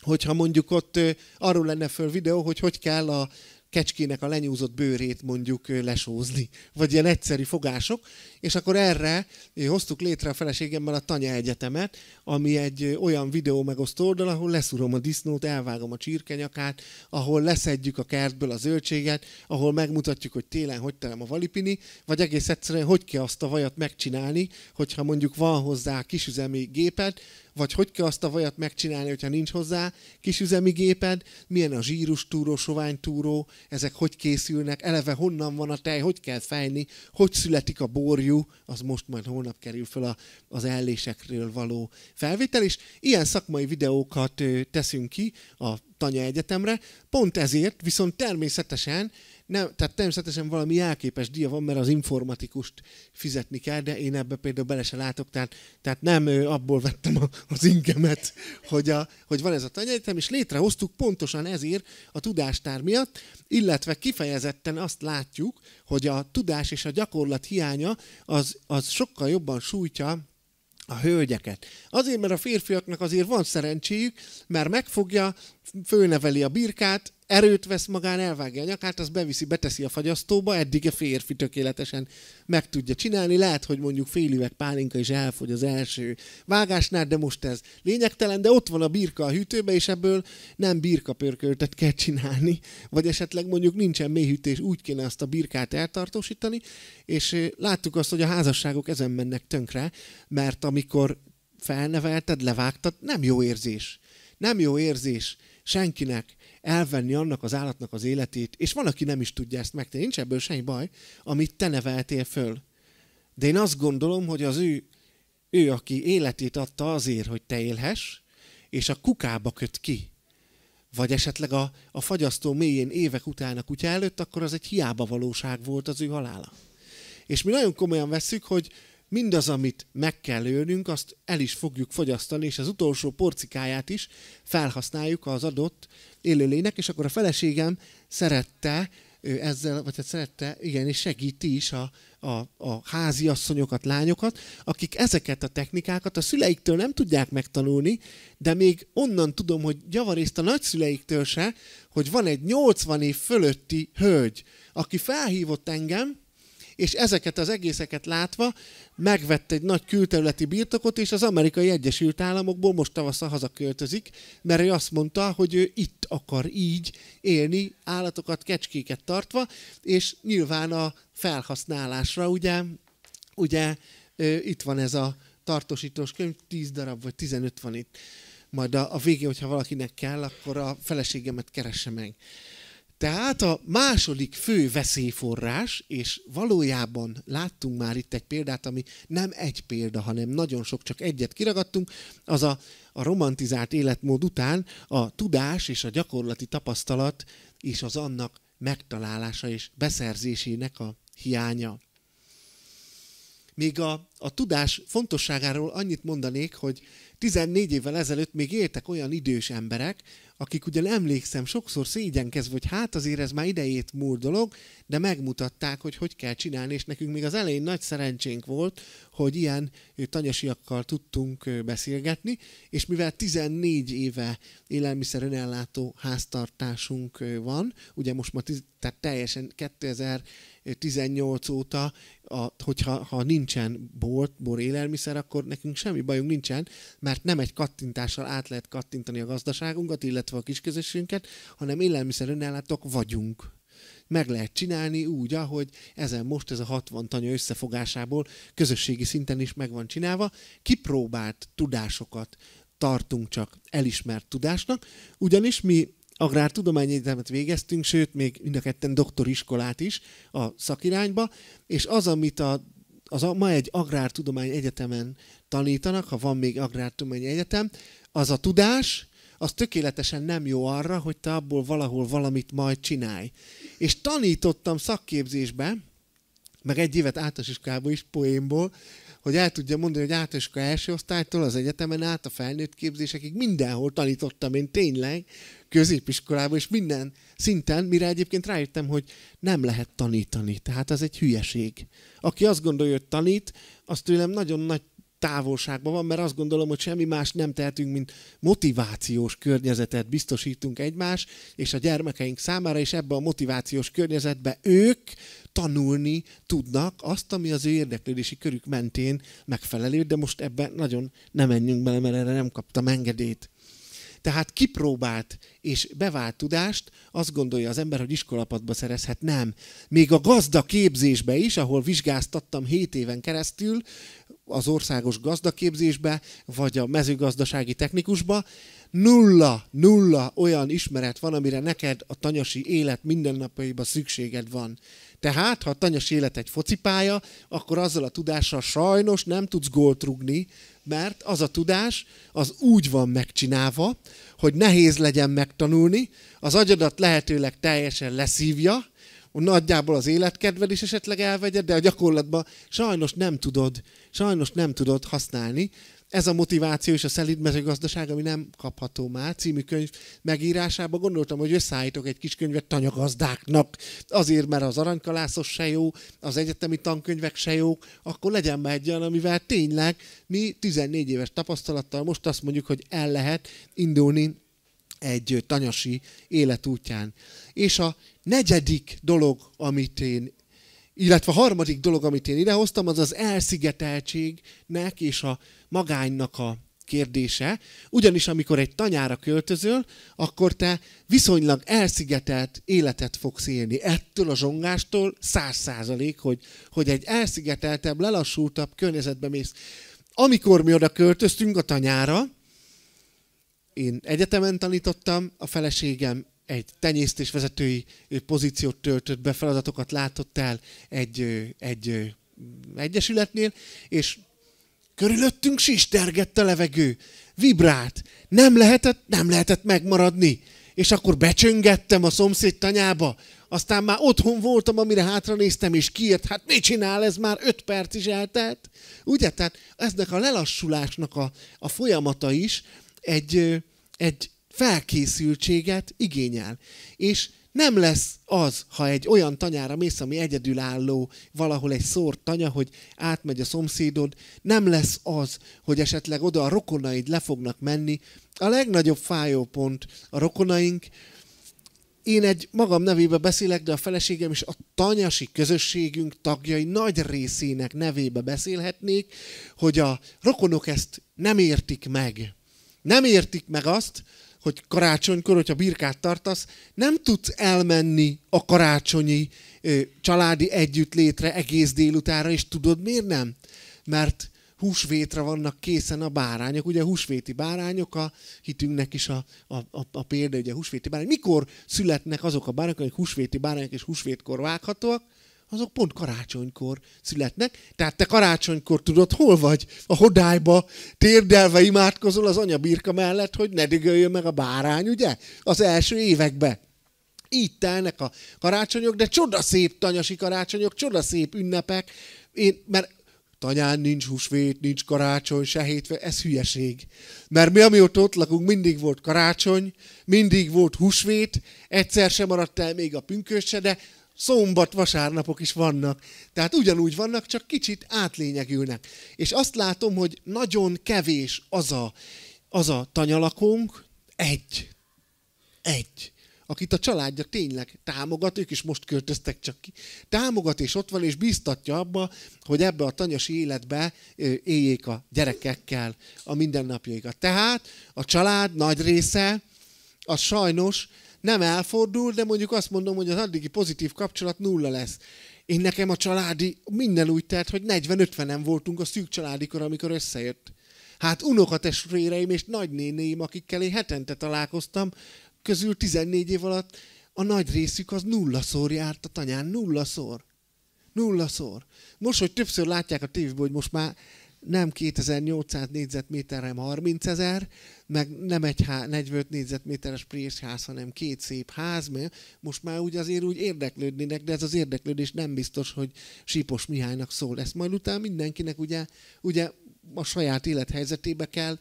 hogyha mondjuk ott arról lenne föl videó, hogy hogy kell a kecskének a lenyúzott bőrét mondjuk lesózni, vagy ilyen egyszerű fogások, és akkor erre hoztuk létre a feleségemmel a Tanya Egyetemet, ami egy olyan videó megosztó oldal, ahol leszúrom a disznót, elvágom a csirkenyakát, ahol leszedjük a kertből a zöldséget, ahol megmutatjuk, hogy télen hogy terem a valipini, vagy egész egyszerűen hogy kell azt a vajat megcsinálni, hogyha mondjuk van hozzá kisüzemi gépet, vagy hogy kell azt a vajat megcsinálni, hogyha nincs hozzá kisüzemi géped, milyen a zsírus túró, sovány túró, ezek hogy készülnek, eleve honnan van a tej, hogy kell fejni, hogy születik a borjú, az most majd holnap kerül fel a, az ellésekről való felvétel, és ilyen szakmai videókat teszünk ki a Tanya Egyetemre, pont ezért viszont természetesen nem, tehát természetesen valami jelképes díja van, mert az informatikust fizetni kell, de én ebbe például bele se látok, tehát, tehát nem abból vettem a, az ingemet, hogy, a, hogy van ez a tanyegyetem, és létrehoztuk pontosan ezért a tudástár miatt, illetve kifejezetten azt látjuk, hogy a tudás és a gyakorlat hiánya az, az sokkal jobban sújtja a hölgyeket. Azért, mert a férfiaknak azért van szerencséjük, mert megfogja főneveli a birkát, erőt vesz magán, elvágja a nyakát, az beviszi, beteszi a fagyasztóba, eddig a férfi tökéletesen meg tudja csinálni. Lehet, hogy mondjuk fél üveg pálinka is elfogy az első vágásnál, de most ez lényegtelen, de ott van a birka a hűtőbe, és ebből nem birkapörköltet kell csinálni, vagy esetleg mondjuk nincsen mélyhűtés, úgy kéne azt a birkát eltartósítani, és láttuk azt, hogy a házasságok ezen mennek tönkre, mert amikor felnevelted, levágtad, nem jó érzés. Nem jó érzés senkinek elvenni annak az állatnak az életét, és van, aki nem is tudja ezt megtenni, nincs ebből semmi baj, amit te neveltél föl. De én azt gondolom, hogy az ő, ő aki életét adta azért, hogy te élhess, és a kukába köt ki, vagy esetleg a, a fagyasztó mélyén évek után a kutya előtt, akkor az egy hiába valóság volt az ő halála. És mi nagyon komolyan vesszük, hogy, mindaz, amit meg kell ölnünk, azt el is fogjuk fogyasztani, és az utolsó porcikáját is felhasználjuk az adott élőlének, és akkor a feleségem szerette ő ezzel, vagy hát szerette, igen, és segíti is a, a, a házi asszonyokat, lányokat, akik ezeket a technikákat a szüleiktől nem tudják megtanulni, de még onnan tudom, hogy javarészt a nagyszüleiktől se, hogy van egy 80 év fölötti hölgy, aki felhívott engem, és ezeket az egészeket látva megvett egy nagy külterületi birtokot, és az amerikai Egyesült Államokból most tavasszal hazaköltözik, mert ő azt mondta, hogy ő itt akar így élni, állatokat, kecskéket tartva, és nyilván a felhasználásra ugye, ugye itt van ez a tartósítós könyv, 10 darab vagy 15 van itt. Majd a, a végén, hogyha valakinek kell, akkor a feleségemet keresse meg. Tehát a második fő veszélyforrás, és valójában láttunk már itt egy példát, ami nem egy példa, hanem nagyon sok, csak egyet kiragadtunk, az a, a romantizált életmód után a tudás és a gyakorlati tapasztalat és az annak megtalálása és beszerzésének a hiánya. Még a, a tudás fontosságáról annyit mondanék, hogy 14 évvel ezelőtt még éltek olyan idős emberek, akik ugye emlékszem, sokszor szégyenkezve, hogy hát azért ez már idejét múl dolog, de megmutatták, hogy hogy kell csinálni, és nekünk még az elején nagy szerencsénk volt, hogy ilyen tanyasiakkal tudtunk beszélgetni, és mivel 14 éve élelmiszer önellátó háztartásunk van, ugye most már tehát teljesen 2000 18 óta, a, hogyha ha nincsen bor, bor élelmiszer, akkor nekünk semmi bajunk nincsen, mert nem egy kattintással át lehet kattintani a gazdaságunkat, illetve a kisközösségünket, hanem élelmiszer önállátok vagyunk meg lehet csinálni úgy, ahogy ezen most ez a 60 tanya összefogásából közösségi szinten is meg van csinálva. Kipróbált tudásokat tartunk csak elismert tudásnak, ugyanis mi egyetemet végeztünk, sőt, még mind a ketten doktoriskolát is a szakirányba, és az, amit a az a, ma egy tudományi egyetemen tanítanak, ha van még tudományi egyetem, az a tudás, az tökéletesen nem jó arra, hogy te abból valahol valamit majd csinálj. És tanítottam szakképzésbe, meg egy évet általános iskolában is, poénból, hogy el tudja mondani, hogy a első osztálytól az egyetemen át a felnőtt képzésekig mindenhol tanítottam én tényleg középiskolában, és minden szinten, mire egyébként rájöttem, hogy nem lehet tanítani. Tehát ez egy hülyeség. Aki azt gondolja, hogy tanít, az tőlem nagyon nagy távolságban van, mert azt gondolom, hogy semmi más nem tehetünk, mint motivációs környezetet biztosítunk egymás és a gyermekeink számára, és ebbe a motivációs környezetbe ők tanulni tudnak azt, ami az ő érdeklődési körük mentén megfelelő, de most ebben nagyon nem menjünk bele, mert erre nem kaptam engedélyt. Tehát kipróbált és bevált tudást azt gondolja az ember, hogy iskolapadba szerezhet. Nem. Még a gazda képzésbe is, ahol vizsgáztattam 7 éven keresztül, az országos gazdaképzésbe, vagy a mezőgazdasági technikusba, nulla, nulla olyan ismeret van, amire neked a tanyasi élet mindennapjaiban szükséged van. Tehát, ha a tanyas élet egy focipálya, akkor azzal a tudással sajnos nem tudsz gólt rugni, mert az a tudás az úgy van megcsinálva, hogy nehéz legyen megtanulni, az agyadat lehetőleg teljesen leszívja, nagyjából az életkedved is esetleg elvegyed, de a gyakorlatban sajnos nem tudod sajnos nem tudott használni. Ez a motiváció és a szelíd mezőgazdaság, ami nem kapható már című könyv megírásába gondoltam, hogy összeállítok egy kis könyvet tanyagazdáknak. Azért, mert az aranykalászos se jó, az egyetemi tankönyvek se jók, akkor legyen már egy olyan, amivel tényleg mi 14 éves tapasztalattal most azt mondjuk, hogy el lehet indulni egy tanyasi életútján. És a negyedik dolog, amit én illetve a harmadik dolog, amit én idehoztam, az az elszigeteltségnek és a magánynak a kérdése. Ugyanis amikor egy tanyára költözöl, akkor te viszonylag elszigetelt életet fogsz élni. Ettől a zsongástól száz százalék, hogy, hogy egy elszigeteltebb, lelassultabb környezetbe mész. Amikor mi oda költöztünk a tanyára, én egyetemen tanítottam, a feleségem egy tenyésztés vezetői pozíciót töltött be, feladatokat látott el egy, egy egyesületnél, és körülöttünk sistergett a levegő, vibrált, nem lehetett, nem lehetett megmaradni. És akkor becsöngettem a szomszéd tanyába, aztán már otthon voltam, amire hátra néztem, és kiért, hát mit csinál ez már, öt perc is eltelt. Ugye, tehát eznek a lelassulásnak a, a folyamata is egy, egy felkészültséget igényel. És nem lesz az, ha egy olyan tanyára mész, ami egyedülálló, valahol egy szórt tanya, hogy átmegy a szomszédod, nem lesz az, hogy esetleg oda a rokonaid le fognak menni. A legnagyobb fájópont a rokonaink, én egy magam nevébe beszélek, de a feleségem és a tanyasi közösségünk tagjai nagy részének nevébe beszélhetnék, hogy a rokonok ezt nem értik meg. Nem értik meg azt, hogy karácsonykor, hogyha birkát tartasz, nem tudsz elmenni a karácsonyi ö, családi együttlétre egész délutára, és tudod miért nem? Mert húsvétre vannak készen a bárányok. Ugye a húsvéti bárányok a hitünknek is a, a, a, a példa, ugye a húsvéti bárányok. Mikor születnek azok a bárányok, hogy húsvéti bárányok és húsvétkor vághatóak? azok pont karácsonykor születnek. Tehát te karácsonykor tudod, hol vagy? A hodályba térdelve imádkozol az anya birka mellett, hogy ne dögöljön meg a bárány, ugye? Az első évekbe. Így telnek a karácsonyok, de csodaszép tanyasi karácsonyok, csodaszép ünnepek. Én, mert tanyán nincs húsvét, nincs karácsony, se hétve, ez hülyeség. Mert mi, amióta ott lakunk, mindig volt karácsony, mindig volt húsvét, egyszer sem maradt el még a pünkös de szombat, vasárnapok is vannak. Tehát ugyanúgy vannak, csak kicsit átlényegülnek. És azt látom, hogy nagyon kevés az a, az a tanyalakunk, egy. Egy akit a családja tényleg támogat, ők is most költöztek csak ki, támogat és ott van, és biztatja abba, hogy ebbe a tanyasi életbe éljék a gyerekekkel a mindennapjaikat. Tehát a család nagy része, az sajnos nem elfordul, de mondjuk azt mondom, hogy az addigi pozitív kapcsolat nulla lesz. Én nekem a családi minden úgy telt, hogy 40-50-en voltunk a szűk családikor, amikor összejött. Hát unokatestvéreim és nagynénéim, akikkel én hetente találkoztam, közül 14 év alatt a nagy részük az nullaszor járt a tanyán, nullaszor. Nullaszor. Most, hogy többször látják a tévéből, hogy most már nem 2800 négyzetméterem 30 ezer, meg nem egy há- 45 négyzetméteres présház, hanem két szép ház, mert most már úgy azért úgy érdeklődnének, de ez az érdeklődés nem biztos, hogy Sipos Mihálynak szól. Ezt majd utána mindenkinek ugye, ugye a saját élethelyzetébe kell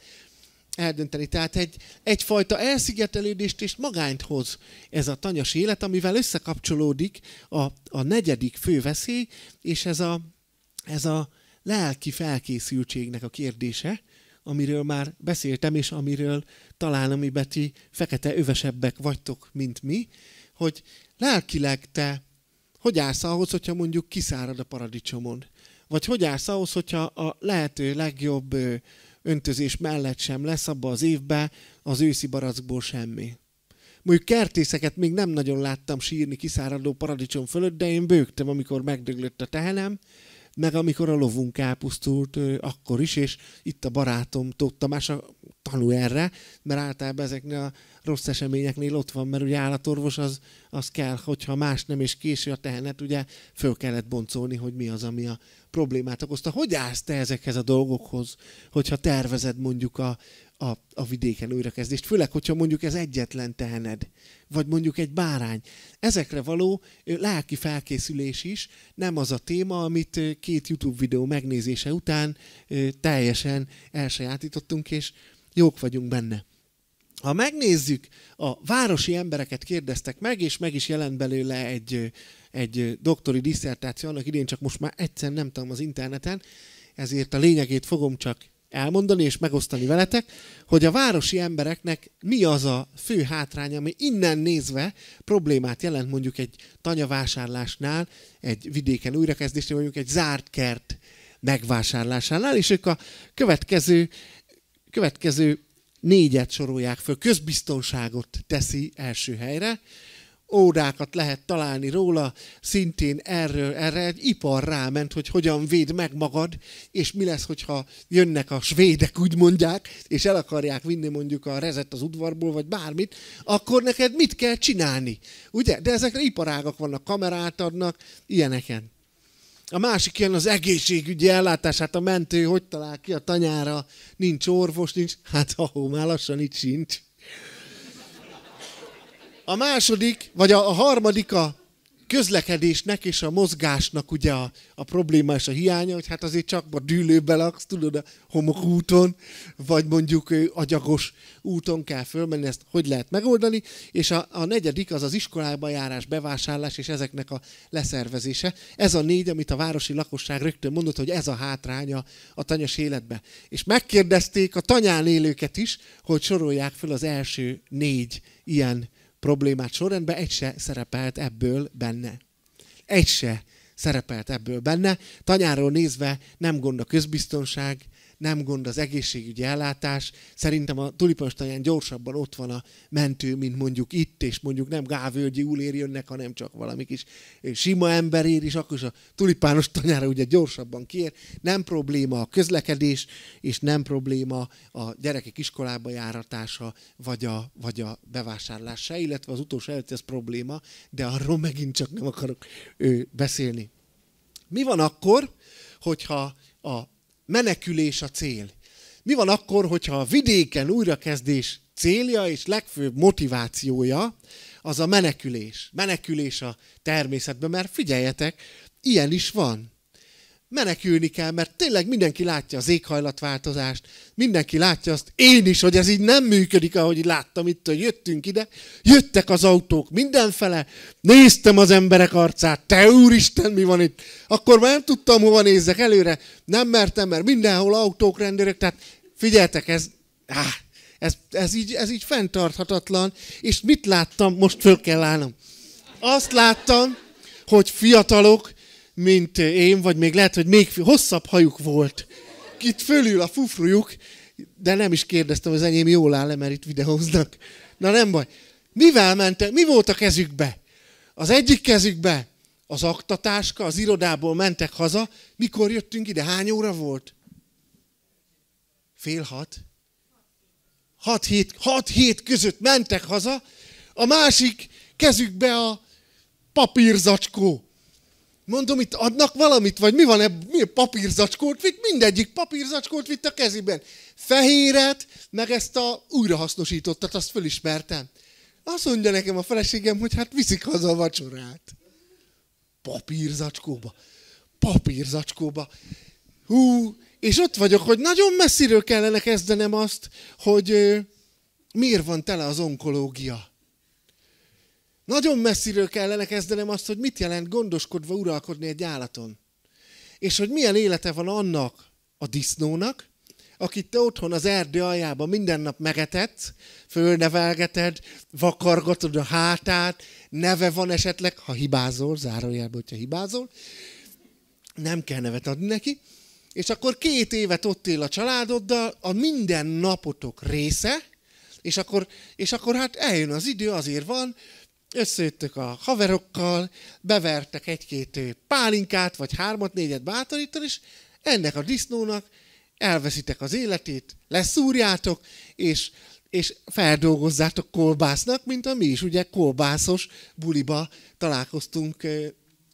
eldönteni. Tehát egy, egyfajta elszigetelődést és magányt hoz ez a tanyas élet, amivel összekapcsolódik a, a negyedik fő veszély, és ez a, ez a lelki felkészültségnek a kérdése, amiről már beszéltem, és amiről talán amiben ti fekete övesebbek vagytok, mint mi, hogy lelkileg te hogy állsz ahhoz, hogyha mondjuk kiszárad a paradicsomon? Vagy hogy állsz ahhoz, hogyha a lehető legjobb öntözés mellett sem lesz abba az évbe az őszi barackból semmi? Mondjuk kertészeket még nem nagyon láttam sírni kiszáradó paradicsom fölött, de én bőgtem, amikor megdöglött a tehenem, meg amikor a lovunk elpusztult akkor is, és itt a barátom Tóth Tamás a tanú erre, mert általában ezeknél a rossz eseményeknél ott van, mert ugye állatorvos az, az kell, hogyha más nem és késő a tehenet, ugye föl kellett boncolni, hogy mi az, ami a problémát okozta. Hogy állsz te ezekhez a dolgokhoz, hogyha tervezed mondjuk a, a, a vidéken újrakezdést, főleg, hogyha mondjuk ez egyetlen tehened, vagy mondjuk egy bárány. Ezekre való lelki felkészülés is nem az a téma, amit két YouTube videó megnézése után teljesen elsajátítottunk, és jók vagyunk benne. Ha megnézzük, a városi embereket kérdeztek meg, és meg is jelent belőle egy, egy doktori diszertáció, annak idén csak most már egyszer nem tudom az interneten, ezért a lényegét fogom csak elmondani és megosztani veletek, hogy a városi embereknek mi az a fő hátránya, ami innen nézve problémát jelent mondjuk egy tanyavásárlásnál, egy vidéken újrakezdésnél, mondjuk egy zárt kert megvásárlásánál, és ők a következő, következő négyet sorolják föl. Közbiztonságot teszi első helyre, órákat lehet találni róla, szintén erről, erre egy ipar ráment, hogy hogyan véd meg magad, és mi lesz, hogyha jönnek a svédek, úgy mondják, és el akarják vinni mondjuk a rezet az udvarból, vagy bármit, akkor neked mit kell csinálni? Ugye? De ezekre iparágak vannak, kamerát adnak, ilyeneken. A másik ilyen az egészségügyi ellátását a mentő hogy talál ki a tanyára, nincs orvos, nincs, hát ahó, már lassan itt sincs. A második, vagy a, a harmadik a közlekedésnek és a mozgásnak ugye a, a probléma és a hiánya, hogy hát azért csak a dűlőbe laksz, tudod, a homokúton, vagy mondjuk agyagos úton kell fölmenni, ezt hogy lehet megoldani, és a, a negyedik az az iskolába járás, bevásárlás és ezeknek a leszervezése. Ez a négy, amit a városi lakosság rögtön mondott, hogy ez a hátránya a tanyas életbe. És megkérdezték a tanyán élőket is, hogy sorolják fel az első négy ilyen problémát sorrendben, egy se szerepelt ebből benne. Egy se szerepelt ebből benne. Tanyáról nézve nem gond a közbiztonság, nem gond az egészségügyi ellátás. Szerintem a tulipanstaján gyorsabban ott van a mentő, mint mondjuk itt, és mondjuk nem gávölgyi úlér jönnek, hanem csak valami kis eh, sima ember ér, és akkor is a tulipános tanyára ugye gyorsabban kér. Nem probléma a közlekedés, és nem probléma a gyerekek iskolába járatása, vagy a, vagy a bevásárlás se, illetve az utolsó előtt ez probléma, de arról megint csak nem akarok ő, beszélni. Mi van akkor, hogyha a menekülés a cél. Mi van akkor, hogyha a vidéken újrakezdés célja és legfőbb motivációja az a menekülés. Menekülés a természetben, mert figyeljetek, ilyen is van menekülni kell, mert tényleg mindenki látja az éghajlatváltozást, mindenki látja azt, én is, hogy ez így nem működik, ahogy láttam itt, hogy jöttünk ide, jöttek az autók mindenfele, néztem az emberek arcát, te úristen, mi van itt? Akkor már nem tudtam, hova nézzek előre, nem mertem, mert mindenhol autók, rendőrök, tehát figyeltek, ez, áh, ez, ez, így, ez így fenntarthatatlan, és mit láttam, most föl kell állnom. Azt láttam, hogy fiatalok, mint én, vagy még lehet, hogy még hosszabb hajuk volt. Itt fölül a fufrujuk, de nem is kérdeztem, az enyém jól áll-e, mert itt videóznak. Na nem baj. Mivel mentek? Mi volt a kezükbe? Az egyik kezükbe az aktatáska, az irodából mentek haza. Mikor jöttünk ide? Hány óra volt? Fél hat. Hat hét, hat hét között mentek haza. A másik kezükbe a papírzacskó. Mondom, itt adnak valamit, vagy mi van ebben, mi papírzacskót vitt, mindegyik papírzacskót vitt a kezében. Fehéret, meg ezt a újrahasznosítottat, azt fölismertem. Azt mondja nekem a feleségem, hogy hát viszik haza a vacsorát. Papírzacskóba. Papírzacskóba. Hú, és ott vagyok, hogy nagyon messziről kellene kezdenem azt, hogy ö, miért van tele az onkológia. Nagyon messziről kellene kezdenem azt, hogy mit jelent gondoskodva uralkodni egy állaton. És hogy milyen élete van annak a disznónak, akit te otthon az erdő aljában minden nap megetetsz, fölnevelgeted, vakargatod a hátát, neve van esetleg, ha hibázol, zárójelben, hogyha hibázol, nem kell nevet adni neki, és akkor két évet ott él a családoddal, a minden napotok része, és akkor, és akkor hát eljön az idő, azért van, összejöttök a haverokkal, bevertek egy-két pálinkát, vagy hármat, négyet bátorítani, és ennek a disznónak elveszitek az életét, leszúrjátok, és, és feldolgozzátok kolbásznak, mint a mi is, ugye kolbászos buliba találkoztunk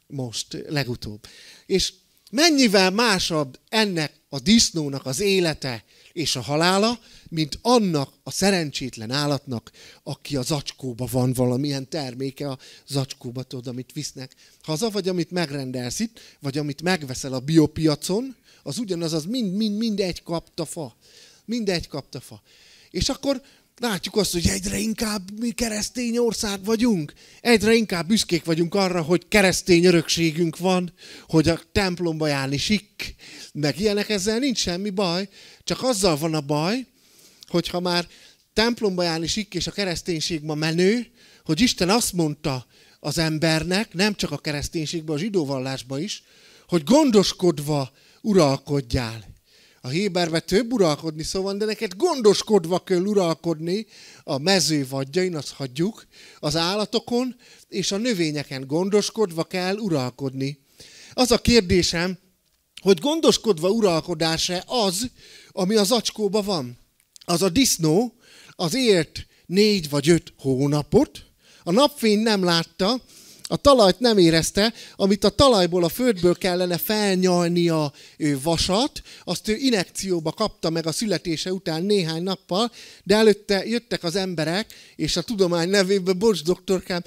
most legutóbb. És mennyivel másabb ennek a disznónak az élete és a halála, mint annak a szerencsétlen állatnak, aki a zacskóba van valamilyen terméke, a zacskóba tudod, amit visznek haza, vagy amit megrendelsz itt, vagy amit megveszel a biopiacon, az ugyanaz, az mind, mind, mind egy kapta fa. Mind egy kapta fa. És akkor látjuk azt, hogy egyre inkább mi keresztény ország vagyunk. Egyre inkább büszkék vagyunk arra, hogy keresztény örökségünk van, hogy a templomba járni sik. meg ilyenek, ezzel nincs semmi baj. Csak azzal van a baj, hogyha már templomba járni sikk és a kereszténység ma menő, hogy Isten azt mondta az embernek, nem csak a kereszténységben, a zsidóvallásban is, hogy gondoskodva uralkodjál. A Héberbe több uralkodni szó van, de neked gondoskodva kell uralkodni a mezővadjain, azt hagyjuk, az állatokon és a növényeken gondoskodva kell uralkodni. Az a kérdésem, hogy gondoskodva uralkodása az, ami az acskóba van? az a disznó az ért négy vagy öt hónapot, a napfény nem látta, a talajt nem érezte, amit a talajból, a földből kellene felnyalni a vasat, azt ő inekcióba kapta meg a születése után néhány nappal, de előtte jöttek az emberek, és a tudomány nevében, bocs doktorkám,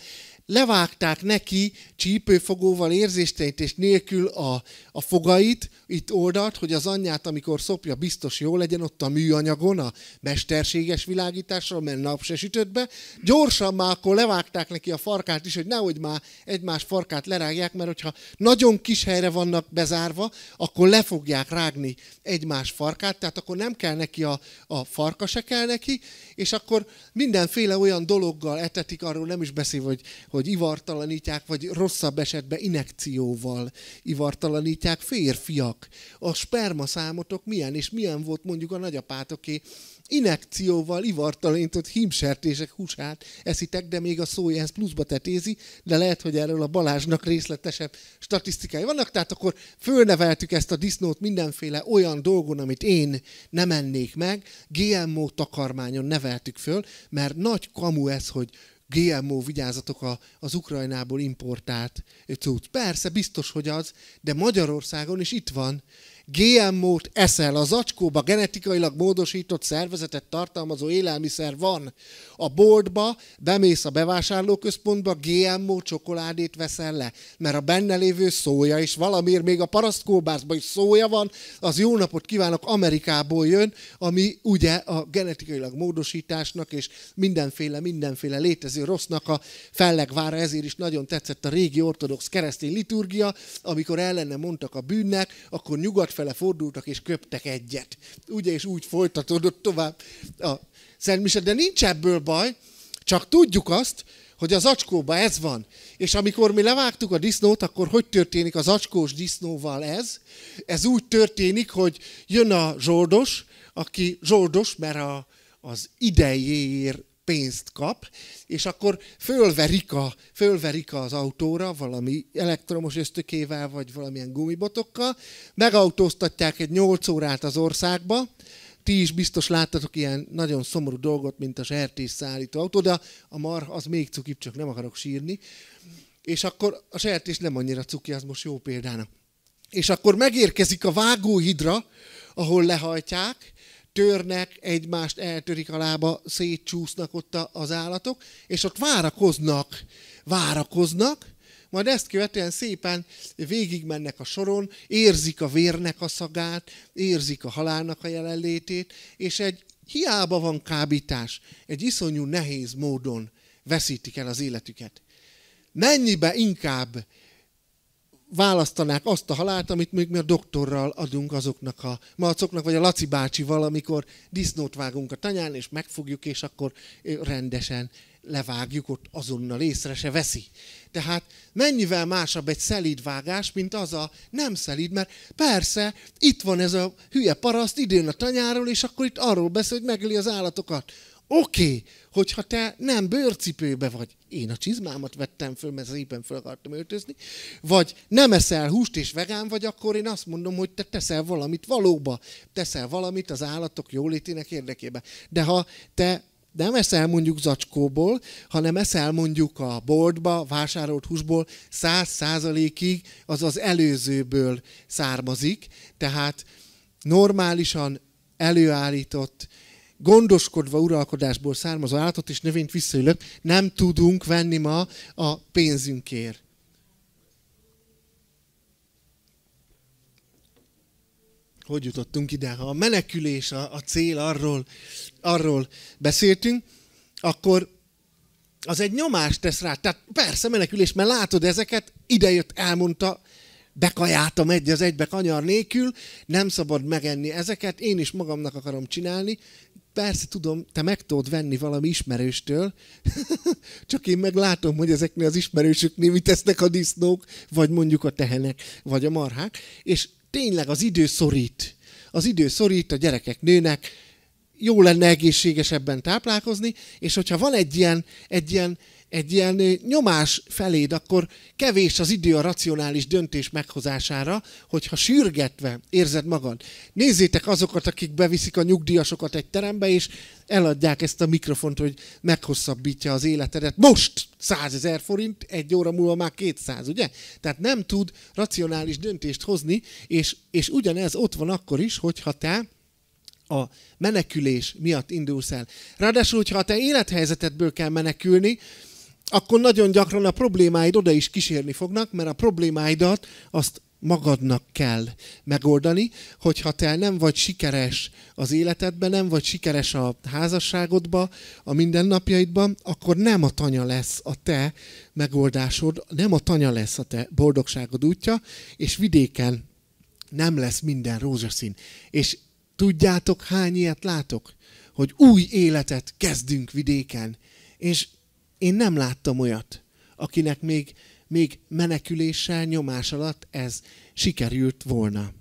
levágták neki csípőfogóval és nélkül a, a fogait, itt oldalt, hogy az anyját, amikor szopja, biztos jó legyen ott a műanyagon, a mesterséges világításra, mert nap se sütött be. Gyorsan már akkor levágták neki a farkát is, hogy nehogy már egymás farkát lerágják, mert hogyha nagyon kis helyre vannak bezárva, akkor le fogják rágni egymás farkát, tehát akkor nem kell neki a, a farka se kell neki, és akkor mindenféle olyan dologgal etetik, arról nem is beszél, hogy, hogy ivartalanítják, vagy rosszabb esetben inekcióval ivartalanítják, bizonyítják férfiak, a számotok milyen, és milyen volt mondjuk a nagyapátoké, inekcióval ivartalintott hímsertések húsát eszitek, de még a szójász pluszba tetézi, de lehet, hogy erről a Balázsnak részletesebb statisztikái vannak, tehát akkor fölneveltük ezt a disznót mindenféle olyan dolgon, amit én nem ennék meg, GMO takarmányon neveltük föl, mert nagy kamu ez, hogy GMO, vigyázatok az Ukrajnából importált cucc. Persze, biztos, hogy az, de Magyarországon is itt van GMO-t eszel, az acskóba genetikailag módosított szervezetet tartalmazó élelmiszer van. A boltba bemész a bevásárlóközpontba, GMO csokoládét veszel le, mert a benne lévő szója, is valamiért még a parasztkóbászban is szója van, az jó napot kívánok, Amerikából jön, ami ugye a genetikailag módosításnak és mindenféle, mindenféle létező rossznak a fellegvára, ezért is nagyon tetszett a régi ortodox keresztény liturgia, amikor ellene mondtak a bűnnek, akkor nyugat fele fordultak és köptek egyet. Ugye, és úgy folytatódott tovább a szentmise. De nincs ebből baj, csak tudjuk azt, hogy az acskóba ez van. És amikor mi levágtuk a disznót, akkor hogy történik az acskós disznóval ez? Ez úgy történik, hogy jön a zsoldos, aki zsoldos, mert a, az idejéért pénzt kap, és akkor fölverik, a, fölverik az autóra valami elektromos ösztökével, vagy valamilyen gumibotokkal, megautóztatják egy 8 órát az országba, ti is biztos láttatok ilyen nagyon szomorú dolgot, mint a sertés szállító autó, de a mar az még cukibb, csak nem akarok sírni. És akkor a sertés nem annyira cuki, az most jó példának. És akkor megérkezik a vágóhidra, ahol lehajtják, törnek egymást, eltörik a lába, szétcsúsznak ott az állatok, és ott várakoznak, várakoznak, majd ezt követően szépen végigmennek a soron, érzik a vérnek a szagát, érzik a halálnak a jelenlétét, és egy hiába van kábítás, egy iszonyú nehéz módon veszítik el az életüket. Mennyibe inkább választanák azt a halált, amit még mi a doktorral adunk azoknak a malcoknak, vagy a Laci bácsi valamikor disznót vágunk a tanyán, és megfogjuk, és akkor rendesen levágjuk, ott azonnal észre se veszi. Tehát mennyivel másabb egy szelíd vágás, mint az a nem szelíd, mert persze itt van ez a hülye paraszt idén a tanyáról, és akkor itt arról beszél, hogy megöli az állatokat. Oké, okay, hogyha te nem bőrcipőbe vagy, én a csizmámat vettem föl, mert szépen fel akartam öltözni, vagy nem eszel húst és vegán vagy, akkor én azt mondom, hogy te teszel valamit valóba, teszel valamit az állatok jólétének érdekében. De ha te nem eszel mondjuk zacskóból, hanem eszel mondjuk a boltba vásárolt húsból száz százalékig, az az előzőből származik, tehát normálisan előállított gondoskodva uralkodásból származó állatot és növényt visszaülök, nem tudunk venni ma a pénzünkért. Hogy jutottunk ide? Ha a menekülés a, a cél, arról, arról beszéltünk, akkor az egy nyomást tesz rá. Tehát persze menekülés, mert látod ezeket, idejött, elmondta, bekajáltam egy az egybe kanyar nélkül, nem szabad megenni ezeket, én is magamnak akarom csinálni, persze tudom, te meg tudod venni valami ismerőstől, csak én meg látom, hogy ezeknél az ismerősöknél mit tesznek a disznók, vagy mondjuk a tehenek, vagy a marhák, és tényleg az idő szorít. Az idő szorít, a gyerekek nőnek, jó lenne egészségesebben táplálkozni, és hogyha van egy ilyen, egy ilyen egy ilyen nyomás feléd, akkor kevés az idő a racionális döntés meghozására, hogyha sürgetve érzed magad. Nézzétek azokat, akik beviszik a nyugdíjasokat egy terembe, és eladják ezt a mikrofont, hogy meghosszabbítja az életedet. Most 100 ezer forint, egy óra múlva már 200, ugye? Tehát nem tud racionális döntést hozni, és, és ugyanez ott van akkor is, hogyha te a menekülés miatt indulsz el. Ráadásul, hogyha a te élethelyzetedből kell menekülni, akkor nagyon gyakran a problémáid oda is kísérni fognak, mert a problémáidat azt magadnak kell megoldani, hogyha te nem vagy sikeres az életedben, nem vagy sikeres a házasságodban, a mindennapjaidban, akkor nem a tanya lesz a te megoldásod, nem a tanya lesz a te boldogságod útja, és vidéken nem lesz minden rózsaszín. És tudjátok, hány ilyet látok? Hogy új életet kezdünk vidéken, és én nem láttam olyat, akinek még, még meneküléssel, nyomás alatt ez sikerült volna.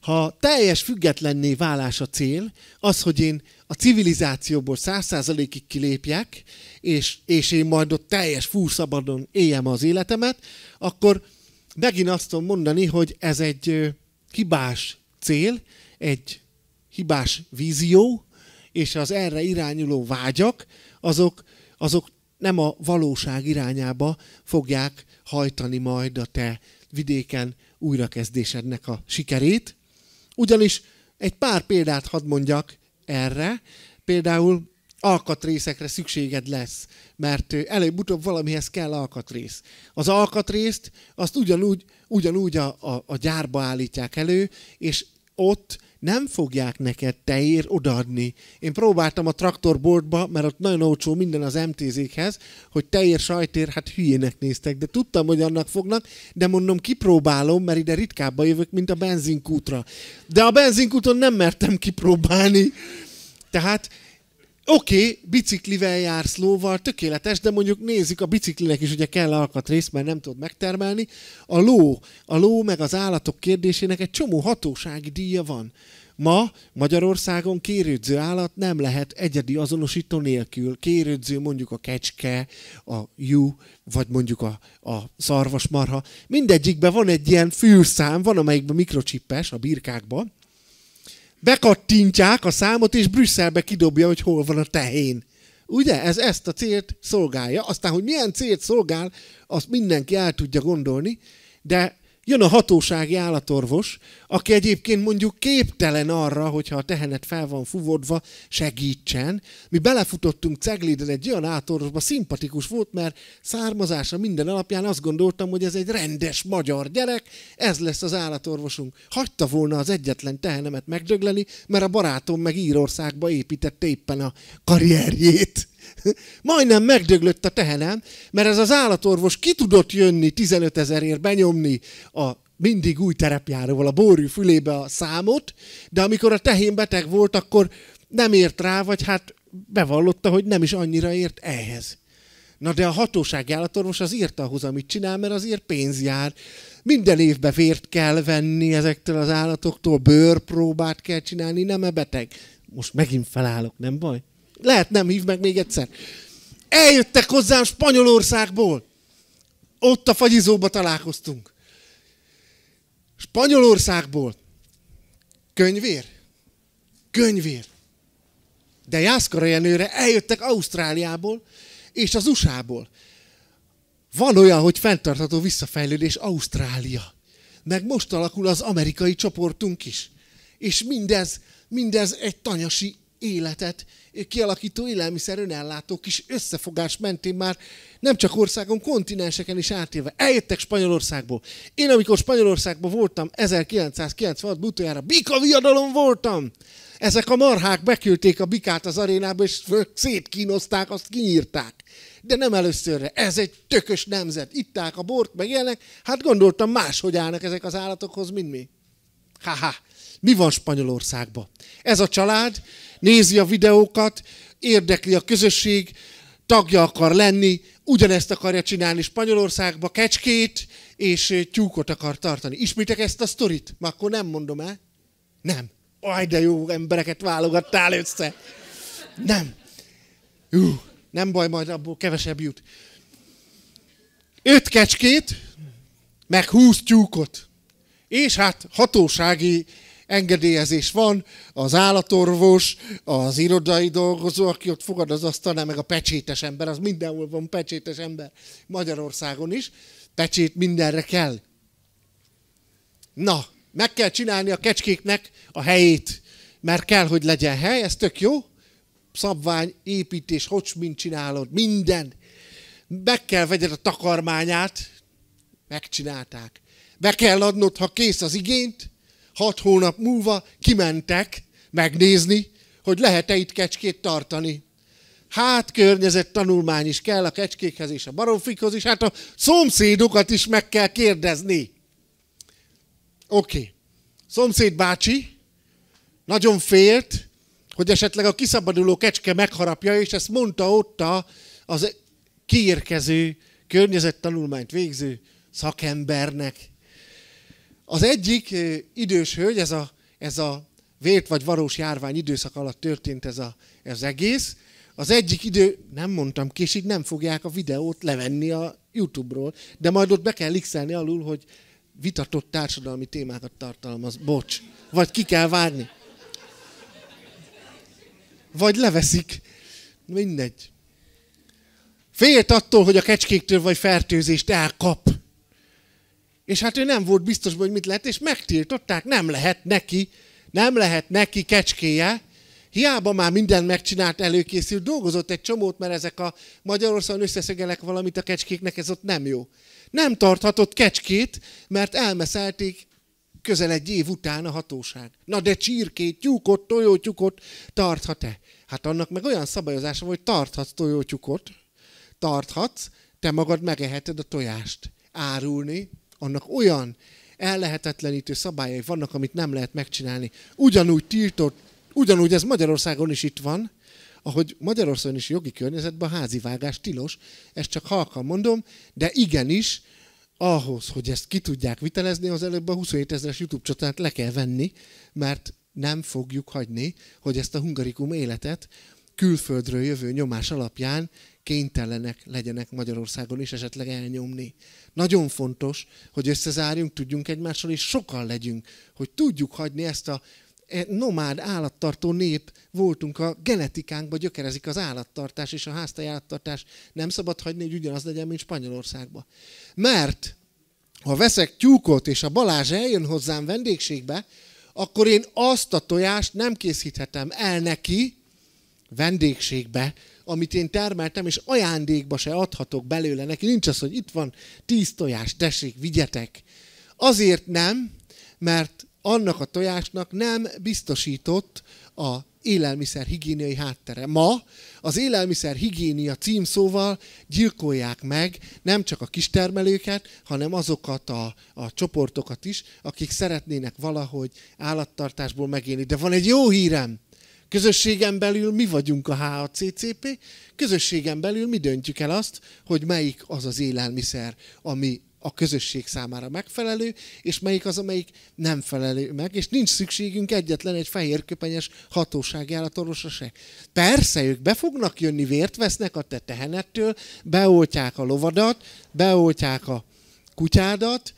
Ha teljes függetlenné válás a cél, az, hogy én a civilizációból száz százalékig kilépjek, és, és én majd ott teljes fúrszabadon éljem az életemet, akkor megint azt tudom mondani, hogy ez egy hibás cél, egy hibás vízió, és az erre irányuló vágyak, azok azok nem a valóság irányába fogják hajtani majd a te vidéken újrakezdésednek a sikerét. Ugyanis egy pár példát hadd mondjak erre. Például alkatrészekre szükséged lesz, mert előbb-utóbb valamihez kell alkatrész. Az alkatrészt azt ugyanúgy, ugyanúgy a, a, a gyárba állítják elő, és ott nem fogják neked teér odaadni. Én próbáltam a traktorboltba, mert ott nagyon olcsó minden az mtz hez hogy teér, sajtér, hát hülyének néztek, de tudtam, hogy annak fognak, de mondom, kipróbálom, mert ide ritkábban jövök, mint a benzinkútra. De a benzinkúton nem mertem kipróbálni. Tehát Oké, okay, biciklivel jársz lóval, tökéletes, de mondjuk nézzük a biciklinek is, ugye kell alkatrész, mert nem tudod megtermelni. A ló, a ló meg az állatok kérdésének egy csomó hatósági díja van. Ma Magyarországon kérődző állat nem lehet egyedi azonosító nélkül. Kérődző mondjuk a kecske, a jú, vagy mondjuk a, a szarvasmarha. Mindegyikben van egy ilyen fűszám, van amelyikben mikrocsippes a birkákban, bekattintják a számot, és Brüsszelbe kidobja, hogy hol van a tehén. Ugye? Ez ezt a célt szolgálja. Aztán, hogy milyen célt szolgál, azt mindenki el tudja gondolni, de Jön a hatósági állatorvos, aki egyébként mondjuk képtelen arra, hogyha a tehenet fel van fuvodva, segítsen. Mi belefutottunk Cegléden egy olyan állatorvosba, szimpatikus volt, mert származása minden alapján azt gondoltam, hogy ez egy rendes magyar gyerek, ez lesz az állatorvosunk. Hagyta volna az egyetlen tehenemet megdögleni, mert a barátom meg Írországba építette éppen a karrierjét. Majdnem megdöglött a tehenem, mert ez az állatorvos ki tudott jönni 15 ezerért benyomni a mindig új terepjáróval a bórű fülébe a számot, de amikor a tehén beteg volt, akkor nem ért rá, vagy hát bevallotta, hogy nem is annyira ért ehhez. Na de a hatóság állatorvos az írta ahhoz, amit csinál, mert azért pénz jár. Minden évben vért kell venni ezektől az állatoktól, bőrpróbát kell csinálni, nem-e beteg? Most megint felállok, nem baj? Lehet nem hív meg még egyszer. Eljöttek hozzám Spanyolországból. Ott a fagyizóba találkoztunk. Spanyolországból. Könyvér? Könyvér. De Jászkara Jenőre eljöttek Ausztráliából és az USA-ból. Van olyan, hogy fenntartható visszafejlődés Ausztrália. Meg most alakul az amerikai csoportunk is. És mindez, mindez egy tanyasi életet kialakító élelmiszer önellátó kis összefogás mentén már nem csak országon, kontinenseken is átélve. Eljöttek Spanyolországból. Én amikor Spanyolországban voltam 1996 butójára bika viadalom voltam! Ezek a marhák beküldték a bikát az arénába, és szétkínozták, azt kinyírták. De nem előszörre. Ez egy tökös nemzet. Itták a bort, meg ilyenek. Hát gondoltam, máshogy állnak ezek az állatokhoz, mint mi. Haha, mi van Spanyolországban? Ez a család nézi a videókat, érdekli a közösség, tagja akar lenni, ugyanezt akarja csinálni Spanyolországba, kecskét és eh, tyúkot akar tartani. Ismétek ezt a sztorit? Már akkor nem mondom el. Nem. Aj, de jó embereket válogattál össze. Nem. Jú, nem baj, majd abból kevesebb jut. Öt kecskét, meg húsz tyúkot. És hát hatósági engedélyezés van, az állatorvos, az irodai dolgozó, aki ott fogad az asztalnál, meg a pecsétes ember, az mindenhol van pecsétes ember, Magyarországon is, pecsét mindenre kell. Na, meg kell csinálni a kecskéknek a helyét, mert kell, hogy legyen hely, ez tök jó, szabvány, építés, hogy mint csinálod, minden. Meg kell vegyed a takarmányát, megcsinálták. Be kell adnod, ha kész az igényt, hat hónap múlva kimentek megnézni, hogy lehet-e itt kecskét tartani. Hát tanulmány is kell a kecskékhez és a baromfikhoz is, hát a szomszédokat is meg kell kérdezni. Oké. Okay. Szomszéd bácsi nagyon félt, hogy esetleg a kiszabaduló kecske megharapja, és ezt mondta ott az kiérkező, környezettanulmányt végző szakembernek. Az egyik eh, idős hölgy, ez a, ez a vért vagy varós járvány időszak alatt történt ez, a, ez egész. Az egyik idő, nem mondtam ki, és így nem fogják a videót levenni a YouTube-ról, de majd ott be kell x alul, hogy vitatott társadalmi témákat tartalmaz. Bocs. Vagy ki kell vágni. Vagy leveszik. Mindegy. Félt attól, hogy a kecskéktől vagy fertőzést elkap. És hát ő nem volt biztos, hogy mit lehet, és megtiltották, nem lehet neki, nem lehet neki kecskéje. Hiába már mindent megcsinált, előkészült, dolgozott egy csomót, mert ezek a Magyarországon összeszegelek valamit a kecskéknek, ez ott nem jó. Nem tarthatott kecskét, mert elmeszelték közel egy év után a hatóság. Na de csirkét, tyúkot, tojótyúkot tarthat-e? Hát annak meg olyan szabályozása, hogy tarthatsz tojótyúkot, tarthatsz, te magad megeheted a tojást. Árulni annak olyan ellehetetlenítő szabályai vannak, amit nem lehet megcsinálni. Ugyanúgy tiltott, ugyanúgy ez Magyarországon is itt van, ahogy Magyarországon is jogi környezetben a vágás tilos, ezt csak halkan mondom, de igenis, ahhoz, hogy ezt ki tudják vitelezni, az előbb a 27 ezeres YouTube csatornát le kell venni, mert nem fogjuk hagyni, hogy ezt a hungarikum életet külföldről jövő nyomás alapján kénytelenek legyenek Magyarországon is esetleg elnyomni. Nagyon fontos, hogy összezárjunk, tudjunk egymással, és sokan legyünk, hogy tudjuk hagyni ezt a e, nomád állattartó nép voltunk a genetikánkba, gyökerezik az állattartás és a háztai állattartás. Nem szabad hagyni, hogy ugyanaz legyen, mint Spanyolországban. Mert ha veszek tyúkot, és a Balázs eljön hozzám vendégségbe, akkor én azt a tojást nem készíthetem el neki, vendégségbe, amit én termeltem, és ajándékba se adhatok belőle neki. Nincs az, hogy itt van tíz tojás, tessék, vigyetek. Azért nem, mert annak a tojásnak nem biztosított a élelmiszer higiéniai háttere. Ma az élelmiszer higiénia címszóval gyilkolják meg nem csak a kistermelőket, hanem azokat a, a csoportokat is, akik szeretnének valahogy állattartásból megélni. De van egy jó hírem, Közösségen belül mi vagyunk a HACCP, közösségen belül mi döntjük el azt, hogy melyik az az élelmiszer, ami a közösség számára megfelelő, és melyik az, amelyik nem felelő meg, és nincs szükségünk egyetlen egy fehér köpenyes hatóságjáratorvosra se. Persze, ők be fognak jönni, vért vesznek a te tehenettől, beoltják a lovadat, beoltják a kutyádat,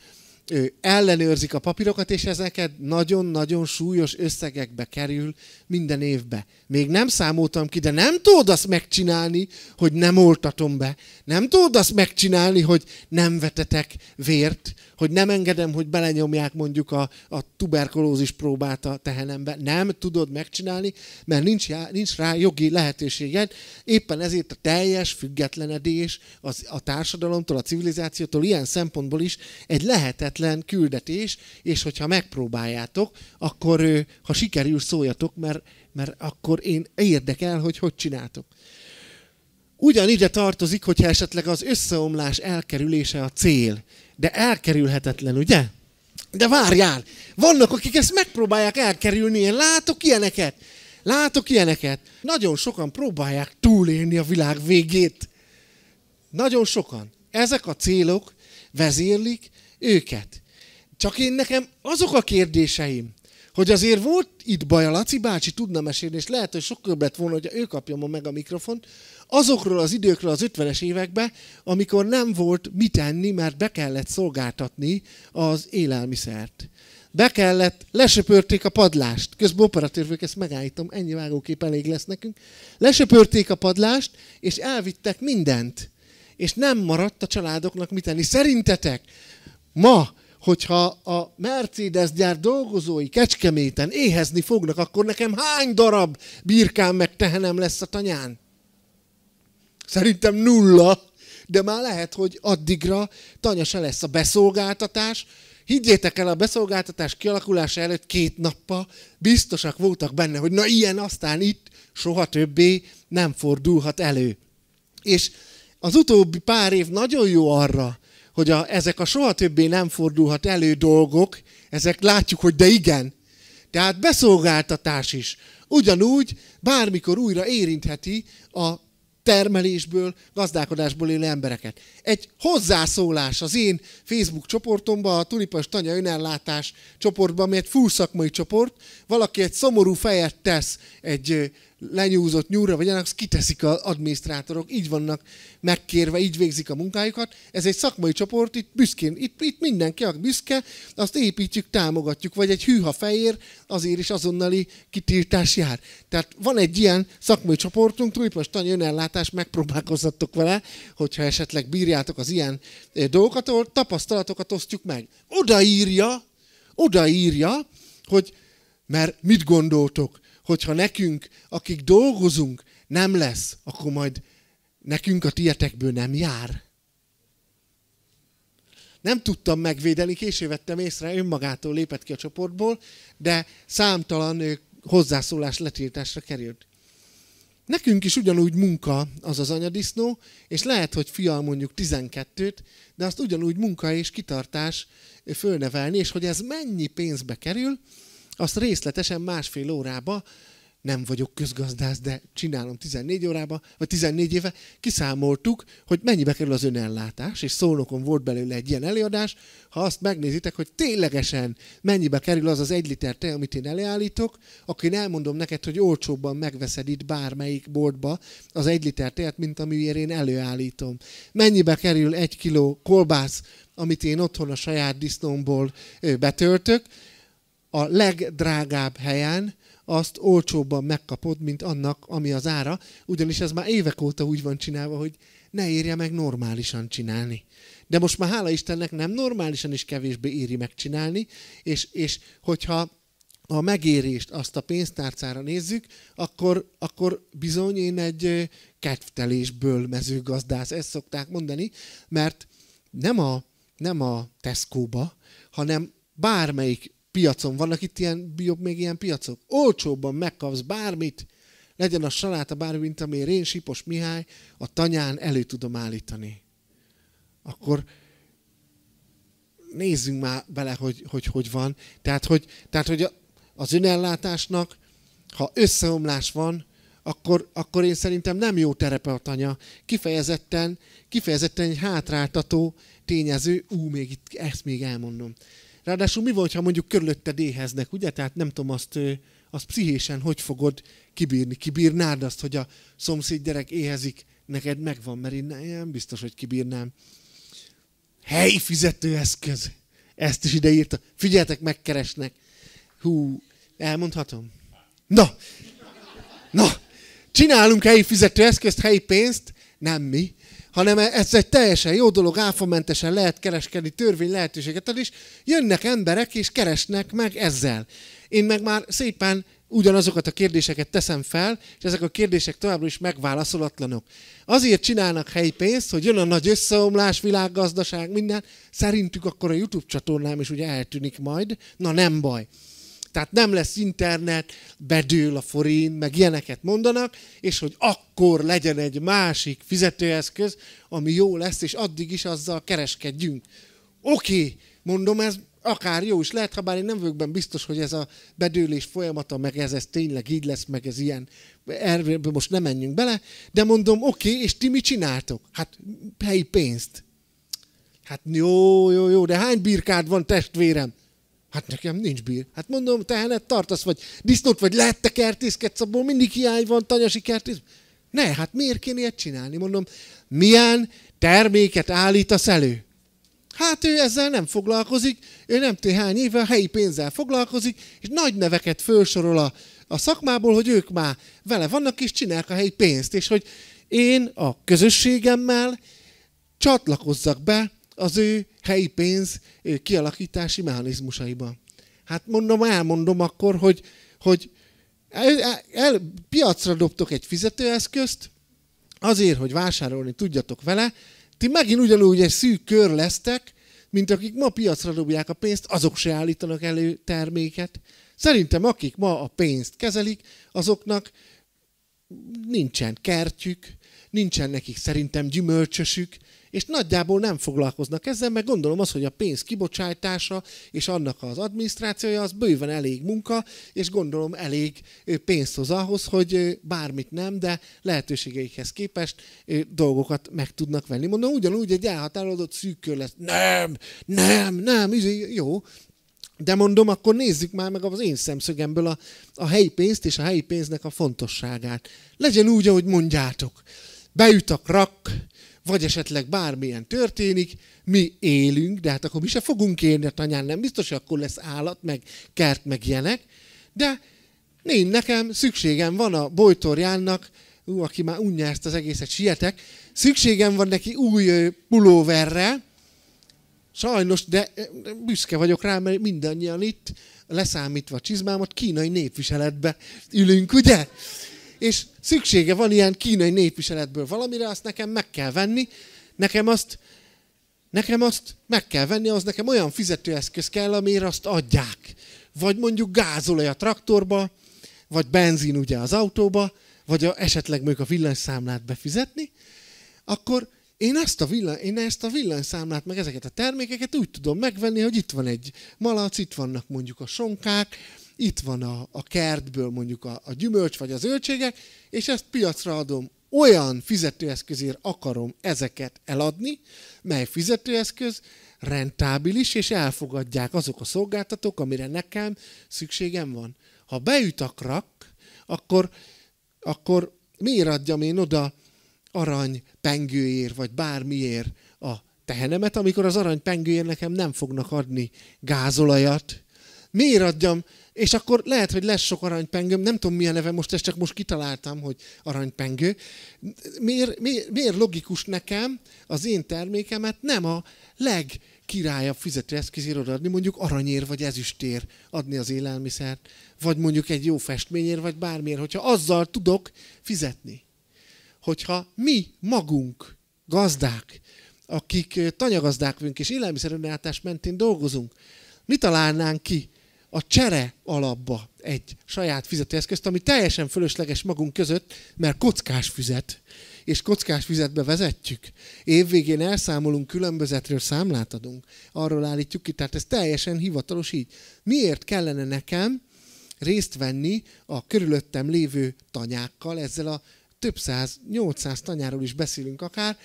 ellenőrzik a papírokat, és ezeket nagyon-nagyon súlyos összegekbe kerül minden évbe. Még nem számoltam ki, de nem tudod azt megcsinálni, hogy nem oltatom be. Nem tudod azt megcsinálni, hogy nem vetetek vért hogy nem engedem, hogy belenyomják mondjuk a, a tuberkulózis próbát a tehenembe. Nem tudod megcsinálni, mert nincs, já, nincs rá jogi lehetőséged. Éppen ezért a teljes függetlenedés az, a társadalomtól, a civilizációtól ilyen szempontból is egy lehetetlen küldetés, és hogyha megpróbáljátok, akkor ha sikerül, szóljatok, mert, mert akkor én érdekel, hogy hogy csináltok. Ugyanide tartozik, hogyha esetleg az összeomlás elkerülése a cél, de elkerülhetetlen, ugye? De várjál, vannak, akik ezt megpróbálják elkerülni, én látok ilyeneket. Látok ilyeneket. Nagyon sokan próbálják túlélni a világ végét. Nagyon sokan. Ezek a célok vezérlik őket. Csak én nekem azok a kérdéseim, hogy azért volt itt baj, a Laci bácsi tudna mesélni, és lehet, hogy sokkal jobb lett volna, hogy ő kapja ma meg a mikrofont, azokról az időkről az 50-es években, amikor nem volt mit enni, mert be kellett szolgáltatni az élelmiszert. Be kellett, lesöpörték a padlást. Közben operatőrvők, ezt megállítom, ennyi vágókép elég lesz nekünk. Lesöpörték a padlást, és elvittek mindent. És nem maradt a családoknak mit enni. Szerintetek ma hogyha a Mercedes gyár dolgozói kecskeméten éhezni fognak, akkor nekem hány darab birkám meg tehenem lesz a tanyán? Szerintem nulla, de már lehet, hogy addigra tanya se lesz a beszolgáltatás. Higgyétek el, a beszolgáltatás kialakulása előtt két nappal biztosak voltak benne, hogy na ilyen aztán itt soha többé nem fordulhat elő. És az utóbbi pár év nagyon jó arra, hogy a, ezek a soha többé nem fordulhat elő dolgok, ezek látjuk, hogy de igen. Tehát beszolgáltatás is. Ugyanúgy bármikor újra érintheti a termelésből, gazdálkodásból élő embereket. Egy hozzászólás az én Facebook csoportomban, a Tulipas Tanya önellátás csoportban, ami egy full szakmai csoport, valaki egy szomorú fejet tesz egy lenyúzott nyúra vagy ennek, azt kiteszik az adminisztrátorok, így vannak megkérve, így végzik a munkájukat. Ez egy szakmai csoport, itt büszkén, itt, itt mindenki aki büszke, azt építjük, támogatjuk, vagy egy hűha fejér, azért is azonnali kitiltás jár. Tehát van egy ilyen szakmai csoportunk, tulipostani önellátás, megpróbálkozzatok vele, hogyha esetleg bírjátok az ilyen eh, dolgokat, ahol tapasztalatokat osztjuk meg. Odaírja, odaírja, hogy mert mit gondoltok? hogyha nekünk, akik dolgozunk, nem lesz, akkor majd nekünk a tietekből nem jár. Nem tudtam megvédeni, késő vettem észre, önmagától lépett ki a csoportból, de számtalan hozzászólás letiltásra került. Nekünk is ugyanúgy munka az az anyadisznó, és lehet, hogy fial mondjuk 12-t, de azt ugyanúgy munka és kitartás fölnevelni, és hogy ez mennyi pénzbe kerül, azt részletesen másfél órába, nem vagyok közgazdász, de csinálom 14 órába, vagy 14 éve, kiszámoltuk, hogy mennyibe kerül az önellátás, és szónokon volt belőle egy ilyen előadás, ha azt megnézitek, hogy ténylegesen mennyibe kerül az az egy liter te, amit én előállítok, akkor én elmondom neked, hogy olcsóbban megveszed itt bármelyik boltba az egy liter teet, mint amiért én előállítom. Mennyibe kerül egy kiló kolbász, amit én otthon a saját disznómból betöltök, a legdrágább helyen azt olcsóbban megkapod, mint annak, ami az ára, ugyanis ez már évek óta úgy van csinálva, hogy ne érje meg normálisan csinálni. De most már hála Istennek nem normálisan is kevésbé éri megcsinálni, és, és hogyha a megérést, azt a pénztárcára nézzük, akkor, akkor bizony én egy kedvtelésből mezőgazdász, ezt szokták mondani, mert nem a, nem a Tesco-ba, hanem bármelyik piacon. Vannak itt ilyen, jobb még ilyen piacok. Olcsóbban megkapsz bármit, legyen a saláta bármi, mint amire én, Sipos Mihály, a tanyán elő tudom állítani. Akkor nézzünk már bele, hogy hogy, hogy van. Tehát, hogy, tehát, hogy a az önellátásnak, ha összeomlás van, akkor, akkor én szerintem nem jó terepe a tanya. Kifejezetten, kifejezetten egy hátráltató tényező. Ú, még itt, ezt még elmondom. Ráadásul mi volt, ha mondjuk körülötted éheznek, ugye? Tehát nem tudom, azt, azt pszichésen hogy fogod kibírni? Kibírnád azt, hogy a szomszéd gyerek éhezik, neked megvan, mert én nem biztos, hogy kibírnám. Helyi fizetőeszköz. Ezt is ide írta. Figyeljetek, megkeresnek. Hú, elmondhatom? Na, na, csinálunk helyi fizetőeszközt, helyi pénzt, nem mi, hanem ez egy teljesen jó dolog, áfamentesen lehet kereskedni, törvény lehetőséget ad, és jönnek emberek, és keresnek meg ezzel. Én meg már szépen ugyanazokat a kérdéseket teszem fel, és ezek a kérdések továbbra is megválaszolatlanok. Azért csinálnak helyi pénzt, hogy jön a nagy összeomlás, világgazdaság, minden. Szerintük akkor a YouTube csatornám is ugye eltűnik majd. Na nem baj tehát nem lesz internet, bedől a forint, meg ilyeneket mondanak, és hogy akkor legyen egy másik fizetőeszköz, ami jó lesz, és addig is azzal kereskedjünk. Oké, okay, mondom, ez akár jó is lehet, ha bár én nem vagyok benne biztos, hogy ez a bedőlés folyamata, meg ez, ez tényleg így lesz, meg ez ilyen, erről most nem menjünk bele, de mondom, oké, okay, és ti mit csináltok? Hát helyi pénzt. Hát jó, jó, jó, de hány birkád van testvérem? Hát nekem nincs bír. Hát mondom, tehenet tartasz, vagy disznót, vagy te kertészkedsz, abból mindig hiány van, tanyasi kertész. Ne, hát miért kéne ilyet csinálni? Mondom, milyen terméket állítasz elő? Hát ő ezzel nem foglalkozik, ő nem tudom hány éve a helyi pénzzel foglalkozik, és nagy neveket felsorol a, a szakmából, hogy ők már vele vannak, és csinálják a helyi pénzt, és hogy én a közösségemmel csatlakozzak be az ő helyi pénz kialakítási mechanizmusaiba. Hát mondom, elmondom akkor, hogy, hogy el, el, el, piacra dobtok egy fizetőeszközt, azért, hogy vásárolni tudjatok vele, ti megint ugyanúgy egy szűk kör lesztek, mint akik ma piacra dobják a pénzt, azok se állítanak elő terméket. Szerintem akik ma a pénzt kezelik, azoknak nincsen kertjük, nincsen nekik szerintem gyümölcsösük, és nagyjából nem foglalkoznak ezzel, mert gondolom az, hogy a pénz kibocsátása és annak az adminisztrációja az bőven elég munka, és gondolom elég pénzt hoz ahhoz, hogy bármit nem, de lehetőségeikhez képest dolgokat meg tudnak venni. Mondom, ugyanúgy egy elhatárolódott szűk kör lesz. Nem, nem, nem, izé, jó, de mondom, akkor nézzük már meg az én szemszögemből a, a helyi pénzt és a helyi pénznek a fontosságát. Legyen úgy, ahogy mondjátok. Beüt a krak, vagy esetleg bármilyen történik, mi élünk, de hát akkor mi se fogunk élni, a tanyán nem biztos, hogy akkor lesz állat, meg kert, meg ilyenek, de én nekem szükségem van a Bojtorjánnak, ú, aki már unja ezt az egészet, sietek, szükségem van neki új pulóverre, sajnos, de büszke vagyok rá, mert mindannyian itt, leszámítva a csizmámat, kínai népviseletbe ülünk, ugye? és szüksége van ilyen kínai népviseletből valamire, azt nekem meg kell venni, nekem azt, nekem azt meg kell venni, az nekem olyan fizetőeszköz kell, amire azt adják. Vagy mondjuk gázolaj a traktorba, vagy benzin ugye az autóba, vagy a, esetleg még a villanyszámlát befizetni, akkor én ezt, a villan én ezt a villanyszámlát, meg ezeket a termékeket úgy tudom megvenni, hogy itt van egy malac, itt vannak mondjuk a sonkák, itt van a, a kertből mondjuk a, a gyümölcs vagy a zöldségek, és ezt piacra adom olyan fizetőeszközért akarom ezeket eladni, mely fizetőeszköz rentábilis, és elfogadják azok a szolgáltatók, amire nekem szükségem van. Ha beüt a krak, akkor, akkor miért adjam én oda arany pengőért, vagy bármiért a tehenemet, amikor az arany pengőért nekem nem fognak adni gázolajat? Miért adjam és akkor lehet, hogy lesz sok aranypengőm, nem tudom milyen neve most, ezt csak most kitaláltam, hogy aranypengő. Miért, miért, miért logikus nekem az én termékemet nem a legkirályabb királyabb fizetőeszközért adni, mondjuk aranyér vagy ezüstér adni az élelmiszert, vagy mondjuk egy jó festményért, vagy bármiért, hogyha azzal tudok fizetni. Hogyha mi magunk, gazdák, akik tanyagazdák vagyunk és élelmiszerönellátás mentén dolgozunk, mi találnánk ki a csere alapba egy saját fizetőeszközt, ami teljesen fölösleges magunk között, mert kockás füzet, és kockás füzetbe vezetjük. Évvégén elszámolunk, különbözetről számlát adunk. Arról állítjuk ki, tehát ez teljesen hivatalos így. Miért kellene nekem részt venni a körülöttem lévő tanyákkal, ezzel a több száz, 800 tanyáról is beszélünk akár,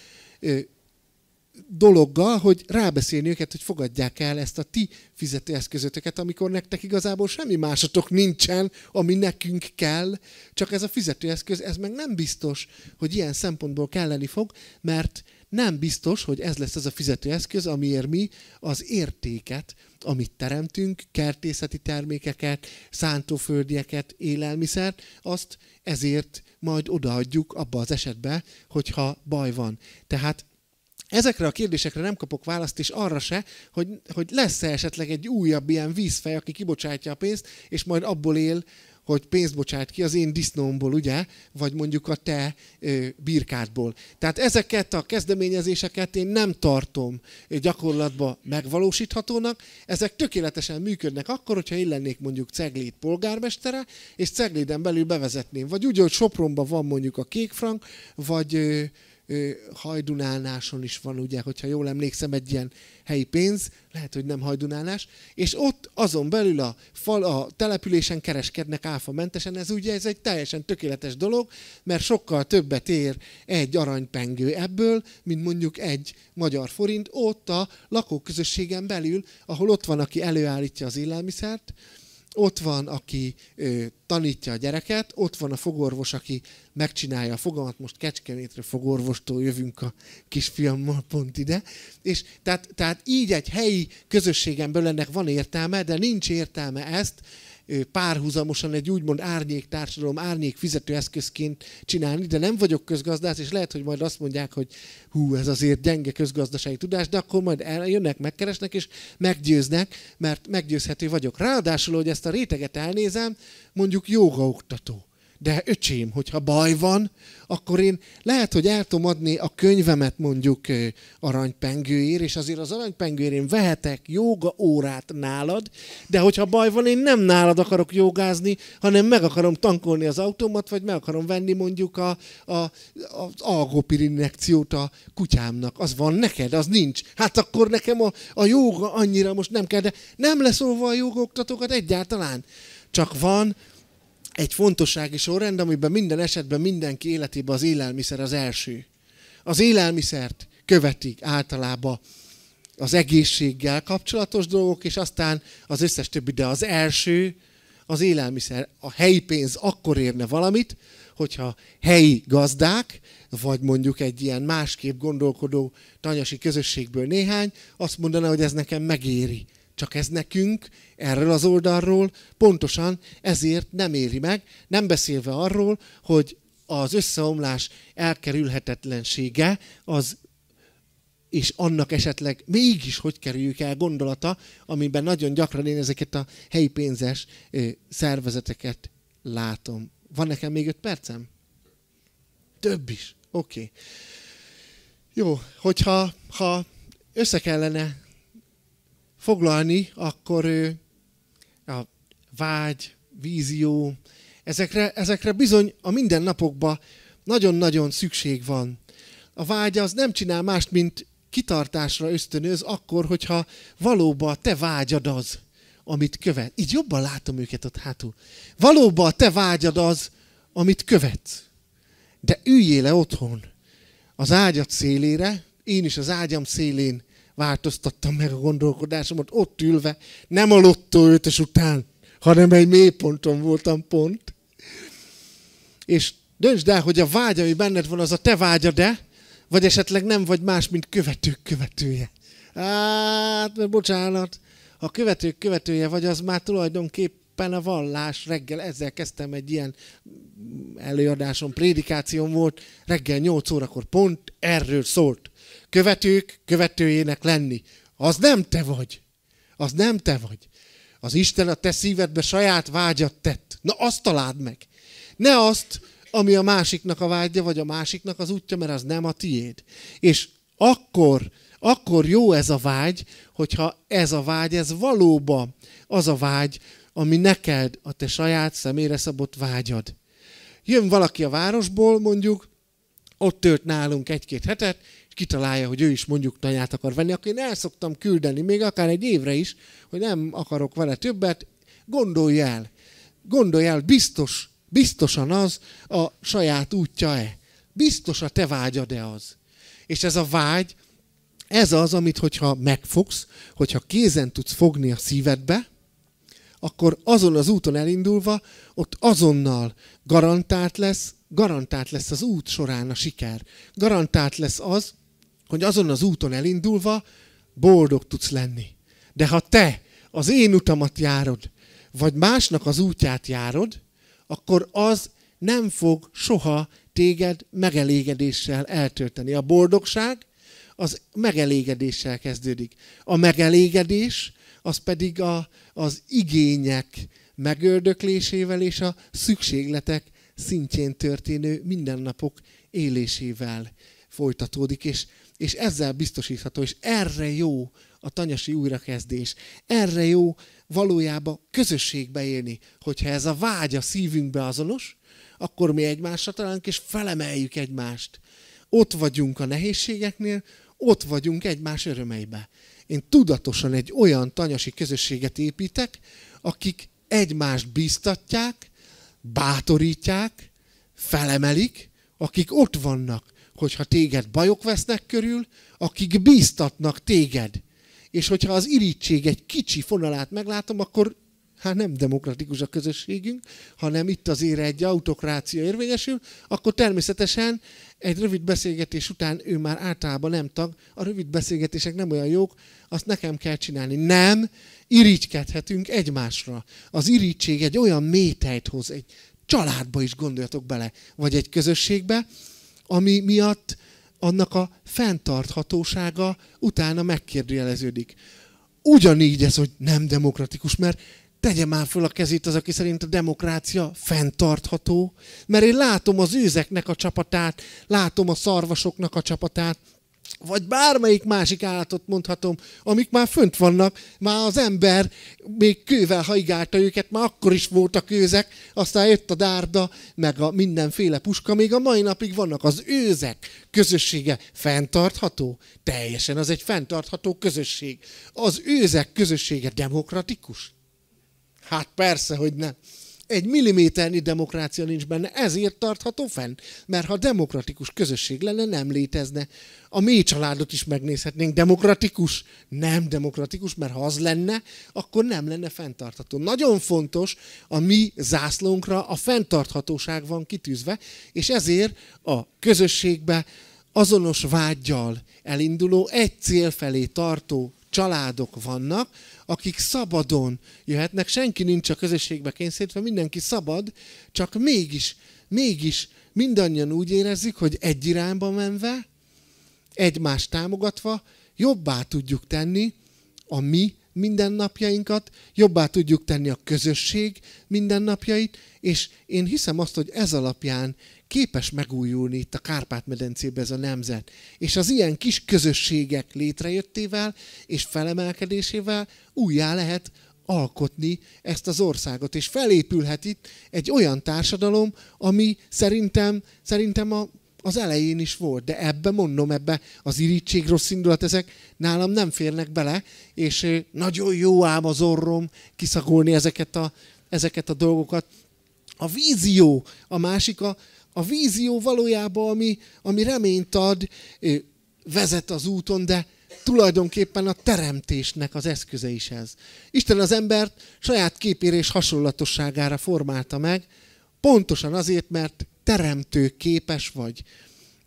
dologgal, hogy rábeszélni őket, hogy fogadják el ezt a ti fizetőeszközöket, amikor nektek igazából semmi másatok nincsen, ami nekünk kell, csak ez a fizetőeszköz, ez meg nem biztos, hogy ilyen szempontból kelleni fog, mert nem biztos, hogy ez lesz az a fizetőeszköz, amiért mi az értéket, amit teremtünk, kertészeti termékeket, szántóföldieket, élelmiszert, azt ezért majd odaadjuk abba az esetben, hogyha baj van. Tehát Ezekre a kérdésekre nem kapok választ, és arra se, hogy, hogy lesz-e esetleg egy újabb ilyen vízfej, aki kibocsátja a pénzt, és majd abból él, hogy pénzt bocsát ki az én disznómból, ugye? Vagy mondjuk a te ö, birkádból. Tehát ezeket a kezdeményezéseket én nem tartom gyakorlatban megvalósíthatónak. Ezek tökéletesen működnek akkor, hogyha én lennék mondjuk Ceglét polgármestere, és Cegléden belül bevezetném. Vagy úgy, hogy Sopronban van mondjuk a kékfrank, vagy... Ö, hajdunálnáson is van, ugye, hogyha jól emlékszem, egy ilyen helyi pénz, lehet, hogy nem hajdunálás, és ott azon belül a, fal, a településen kereskednek áfamentesen, ez ugye ez egy teljesen tökéletes dolog, mert sokkal többet ér egy aranypengő ebből, mint mondjuk egy magyar forint ott a lakóközösségen belül, ahol ott van, aki előállítja az élelmiszert, ott van, aki ö, tanítja a gyereket, ott van a fogorvos, aki megcsinálja a fogamat, most Kecskemétre fogorvostól jövünk a kisfiammal pont ide. És tehát, tehát így egy helyi közösségemből ennek van értelme, de nincs értelme ezt párhuzamosan egy úgymond árnyék társadalom, árnyék fizetőeszközként csinálni, de nem vagyok közgazdász, és lehet, hogy majd azt mondják, hogy hú, ez azért gyenge közgazdasági tudás, de akkor majd eljönnek, megkeresnek, és meggyőznek, mert meggyőzhető vagyok. Ráadásul, hogy ezt a réteget elnézem, mondjuk jogaoktató de öcsém, hogyha baj van, akkor én lehet, hogy el tudom adni a könyvemet mondjuk aranypengőért, és azért az aranypengőért én vehetek joga órát nálad, de hogyha baj van, én nem nálad akarok jogázni, hanem meg akarom tankolni az autómat, vagy meg akarom venni mondjuk a, a, a, az algopirin injekciót a kutyámnak. Az van neked, az nincs. Hát akkor nekem a, a joga annyira most nem kell, de nem leszolva a jogoktatókat egyáltalán. Csak van egy fontossági sorrend, amiben minden esetben mindenki életében az élelmiszer az első. Az élelmiszert követik általában az egészséggel kapcsolatos dolgok, és aztán az összes többi, de az első az élelmiszer. A helyi pénz akkor érne valamit, hogyha helyi gazdák, vagy mondjuk egy ilyen másképp gondolkodó tanyasi közösségből néhány, azt mondaná, hogy ez nekem megéri. Csak ez nekünk erről az oldalról, pontosan ezért nem éri meg, nem beszélve arról, hogy az összeomlás elkerülhetetlensége az és annak esetleg mégis hogy kerüljük el gondolata, amiben nagyon gyakran én ezeket a helyi pénzes szervezeteket látom. Van nekem még öt percem? Több is. Oké. Okay. Jó, hogyha ha össze kellene foglalni, akkor vágy, vízió, ezekre, ezekre bizony a mindennapokban nagyon-nagyon szükség van. A vágy az nem csinál mást, mint kitartásra ösztönöz akkor, hogyha valóban a te vágyad az, amit követ. Így jobban látom őket ott hátul. Valóban a te vágyad az, amit követsz. De üljél le otthon, az ágyad szélére, én is az ágyam szélén változtattam meg a gondolkodásomat, ott ülve, nem a lottó ötös után, hanem egy mélyponton voltam pont. És döntsd el, hogy a vágy, ami benned van, az a te vágya, de vagy esetleg nem vagy más, mint követők követője. Hát, bocsánat, ha követők követője vagy, az már tulajdonképpen a vallás. Reggel ezzel kezdtem egy ilyen előadásom, prédikációm volt, reggel 8 órakor pont erről szólt. Követők követőjének lenni. Az nem te vagy. Az nem te vagy. Az Isten a te szívedbe saját vágyat tett. Na azt találd meg. Ne azt, ami a másiknak a vágya, vagy a másiknak az útja, mert az nem a tiéd. És akkor, akkor jó ez a vágy, hogyha ez a vágy, ez valóban az a vágy, ami neked a te saját személyre szabott vágyad. Jön valaki a városból, mondjuk, ott tölt nálunk egy-két hetet, kitalálja, hogy ő is mondjuk tanyát akar venni, akkor én el szoktam küldeni, még akár egy évre is, hogy nem akarok vele többet, gondolj el, gondolj el, biztos, biztosan az a saját útja-e. Biztos a te vágyad-e az. És ez a vágy, ez az, amit hogyha megfogsz, hogyha kézen tudsz fogni a szívedbe, akkor azon az úton elindulva, ott azonnal garantált lesz, garantált lesz az út során a siker. Garantált lesz az, hogy azon az úton elindulva boldog tudsz lenni. De ha te az én utamat járod, vagy másnak az útját járod, akkor az nem fog soha téged megelégedéssel eltölteni. A boldogság az megelégedéssel kezdődik. A megelégedés az pedig a, az igények megördöklésével és a szükségletek szintjén történő mindennapok élésével folytatódik, és és ezzel biztosítható, és erre jó a tanyasi újrakezdés. Erre jó valójában közösségbe élni, hogyha ez a vágy a szívünkbe azonos, akkor mi egymásra találunk, és felemeljük egymást. Ott vagyunk a nehézségeknél, ott vagyunk egymás örömeibe. Én tudatosan egy olyan tanyasi közösséget építek, akik egymást biztatják, bátorítják, felemelik, akik ott vannak, hogyha téged bajok vesznek körül, akik bíztatnak téged. És hogyha az irítség egy kicsi fonalát meglátom, akkor hát nem demokratikus a közösségünk, hanem itt azért egy autokrácia érvényesül, akkor természetesen egy rövid beszélgetés után ő már általában nem tag, a rövid beszélgetések nem olyan jók, azt nekem kell csinálni. Nem, irigykedhetünk egymásra. Az irítség egy olyan métejt hoz, egy családba is gondoljatok bele, vagy egy közösségbe, ami miatt annak a fenntarthatósága utána megkérdőjeleződik. Ugyanígy ez, hogy nem demokratikus, mert tegye már föl a kezét az, aki szerint a demokrácia fenntartható, mert én látom az őzeknek a csapatát, látom a szarvasoknak a csapatát, vagy bármelyik másik állatot mondhatom, amik már fönt vannak, már az ember még kővel haigálta őket, már akkor is voltak őzek, aztán jött a dárda, meg a mindenféle puska, még a mai napig vannak az őzek közössége fenntartható? Teljesen, az egy fenntartható közösség. Az őzek közössége demokratikus? Hát persze, hogy nem egy milliméternyi demokrácia nincs benne, ezért tartható fenn. Mert ha demokratikus közösség lenne, nem létezne. A mély családot is megnézhetnénk. Demokratikus? Nem demokratikus, mert ha az lenne, akkor nem lenne fenntartható. Nagyon fontos, a mi zászlónkra a fenntarthatóság van kitűzve, és ezért a közösségbe azonos vágyjal elinduló, egy cél felé tartó családok vannak, akik szabadon jöhetnek, senki nincs a közösségbe kényszerítve, mindenki szabad, csak mégis, mégis mindannyian úgy érezzük, hogy egy irányba menve, egymást támogatva jobbá tudjuk tenni a mi mindennapjainkat, jobbá tudjuk tenni a közösség mindennapjait, és én hiszem azt, hogy ez alapján képes megújulni itt a kárpát medencébe ez a nemzet. És az ilyen kis közösségek létrejöttével és felemelkedésével újjá lehet alkotni ezt az országot, és felépülhet itt egy olyan társadalom, ami szerintem, szerintem a, az elején is volt, de ebbe mondom, ebbe az irítség, rossz indulat, ezek nálam nem férnek bele, és nagyon jó ám az orrom kiszagolni ezeket a, ezeket a dolgokat. A vízió, a másik a a vízió valójában, ami, ami reményt ad, vezet az úton, de tulajdonképpen a teremtésnek az eszköze is ez. Isten az embert saját képére és hasonlatosságára formálta meg, pontosan azért, mert teremtő képes vagy.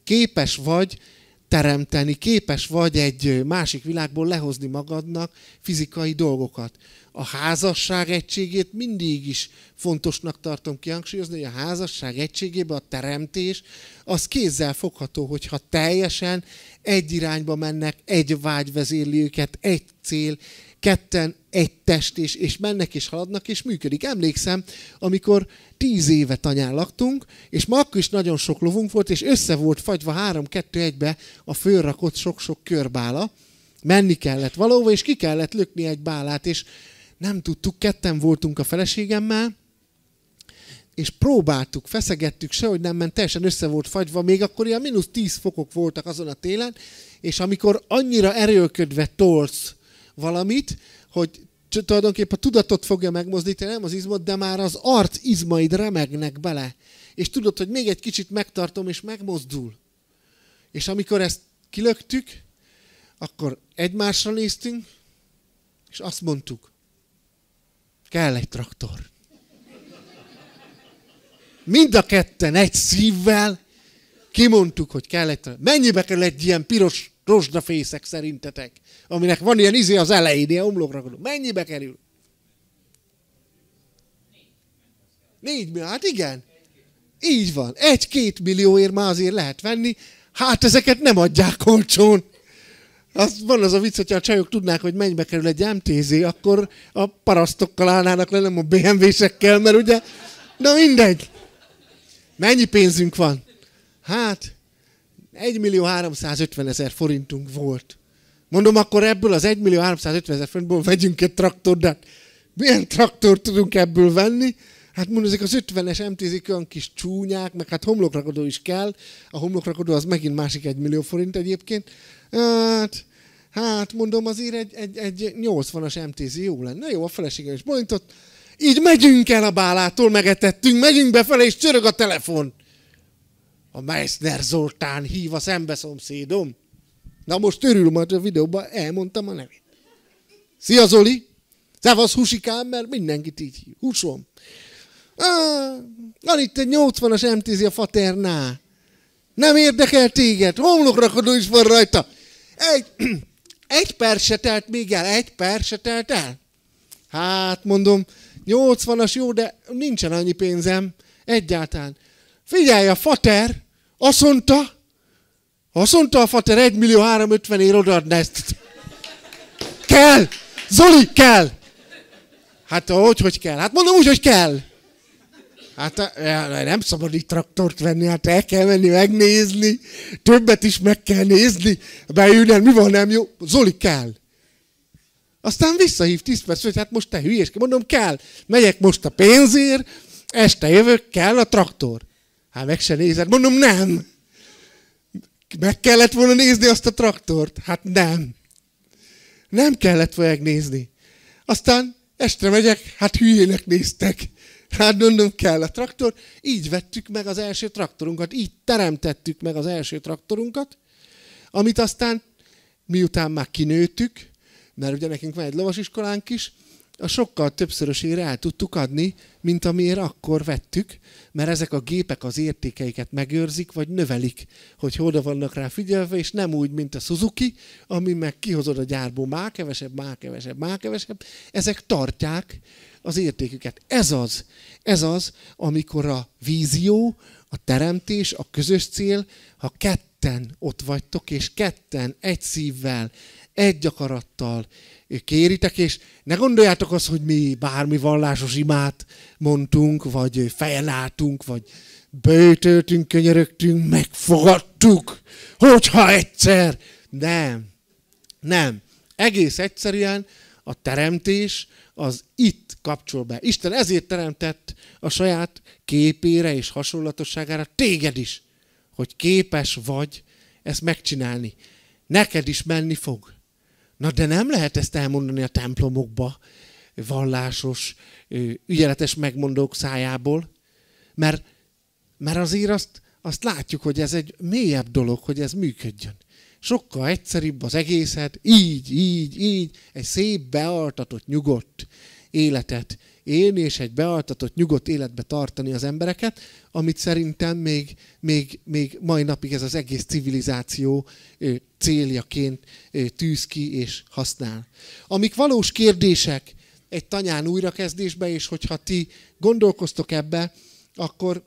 Képes vagy teremteni, képes vagy egy másik világból lehozni magadnak fizikai dolgokat. A házasság egységét mindig is fontosnak tartom kihangsúlyozni, hogy a házasság egységében a teremtés az kézzel fogható, hogyha teljesen egy irányba mennek, egy vágy vezérli őket, egy cél, ketten egy test, és, és mennek és haladnak, és működik. Emlékszem, amikor tíz éve tanyán laktunk, és ma akkor is nagyon sok lovunk volt, és össze volt fagyva három-kettő-egybe a fölrakott sok-sok körbála, menni kellett valóban és ki kellett lökni egy bálát, és nem tudtuk, ketten voltunk a feleségemmel, és próbáltuk, feszegettük se, hogy nem ment, teljesen össze volt fagyva, még akkor ilyen mínusz 10 fokok voltak azon a télen, és amikor annyira erőlködve tolsz valamit, hogy tulajdonképpen a tudatot fogja megmozdítani, nem az izmot, de már az arc izmaid remegnek bele. És tudod, hogy még egy kicsit megtartom, és megmozdul. És amikor ezt kilöktük, akkor egymásra néztünk, és azt mondtuk, kell egy traktor. Mind a ketten egy szívvel kimondtuk, hogy kell egy traktor. Mennyibe kell egy ilyen piros rozsdafészek szerintetek, aminek van ilyen izé az elején, ilyen gondolom. Mennyibe kerül? Négy millió, hát igen. Így van. Egy-két millióért már azért lehet venni. Hát ezeket nem adják olcsón. Az, van az a vicc, hogyha a csajok tudnák, hogy mennybe kerül egy MTZ, akkor a parasztokkal állnának le, nem a BMW-sekkel, mert ugye, na mindegy. Mennyi pénzünk van? Hát, 1 millió 350 ezer forintunk volt. Mondom, akkor ebből az 1 millió 350 ezer forintból vegyünk egy traktort, de hát milyen traktort tudunk ebből venni? Hát mondom, ezek az 50-es m 10 olyan kis csúnyák, meg hát homlokrakodó is kell. A homlokrakodó az megint másik 1 millió forint egyébként. Hát, hát mondom, azért egy, egy, egy 80-as m jó lenne. Na jó, a feleségem is mondott, így megyünk el a bálától, megetettünk, megyünk befele, és csörög a telefon a Meissner Zoltán hív a szembeszomszédom. Na most örül majd a videóban, elmondtam a nevét. Szia Zoli! Szevasz husikám, mert mindenkit így hív. Husom. Ah, van itt egy 80-as MTZ a faterná. Nem érdekel téged, homlokrakodó is van rajta. Egy, egy perc se telt még el, egy perc se telt el. Hát mondom, 80-as jó, de nincsen annyi pénzem egyáltalán. Figyelj, a fater azt mondta, azt mondta a fater 1 millió 350 ér odaadná ezt. Kell! Zoli, kell! Hát hogy, hogy kell? Hát mondom úgy, hogy kell. Hát e, e, nem szabad így traktort venni, hát el kell menni megnézni, többet is meg kell nézni, beülni, hát mi van nem jó, Zoli kell. Aztán visszahív 10 perc, hogy hát most te hülyés, mondom kell, megyek most a pénzért, este jövök, kell a traktor. Hát meg se nézed. Mondom, nem. Meg kellett volna nézni azt a traktort? Hát nem. Nem kellett volna nézni. Aztán este megyek, hát hülyének néztek. Hát mondom, kell a traktor. Így vettük meg az első traktorunkat, így teremtettük meg az első traktorunkat, amit aztán miután már kinőttük, mert ugye nekünk van egy lovasiskolánk is, a sokkal többszörösére el tudtuk adni, mint amiért akkor vettük, mert ezek a gépek az értékeiket megőrzik, vagy növelik, hogy oda vannak rá figyelve, és nem úgy, mint a Suzuki, ami meg kihozod a gyárból már kevesebb, már kevesebb, már kevesebb. Ezek tartják az értéküket. Ez az, ez az, amikor a vízió, a teremtés, a közös cél, ha ketten ott vagytok, és ketten egy szívvel, egy akarattal, kéritek, és ne gondoljátok azt, hogy mi bármi vallásos imát mondtunk, vagy fejelálltunk, vagy bőtöltünk, könyörögtünk, megfogadtuk, hogyha egyszer. Nem, nem. Egész egyszerűen a teremtés az itt kapcsol be. Isten ezért teremtett a saját képére és hasonlatosságára téged is, hogy képes vagy ezt megcsinálni. Neked is menni fog. Na de nem lehet ezt elmondani a templomokba, vallásos, ügyeletes megmondók szájából, mert, mert azért azt, azt látjuk, hogy ez egy mélyebb dolog, hogy ez működjön. Sokkal egyszerűbb az egészet, így, így, így, egy szép, bealtatott, nyugodt életet élni, és egy bealtatott, nyugodt életbe tartani az embereket, amit szerintem még, még, még mai napig ez az egész civilizáció céljaként tűz ki és használ. Amik valós kérdések egy tanyán újrakezdésbe, és hogyha ti gondolkoztok ebbe, akkor,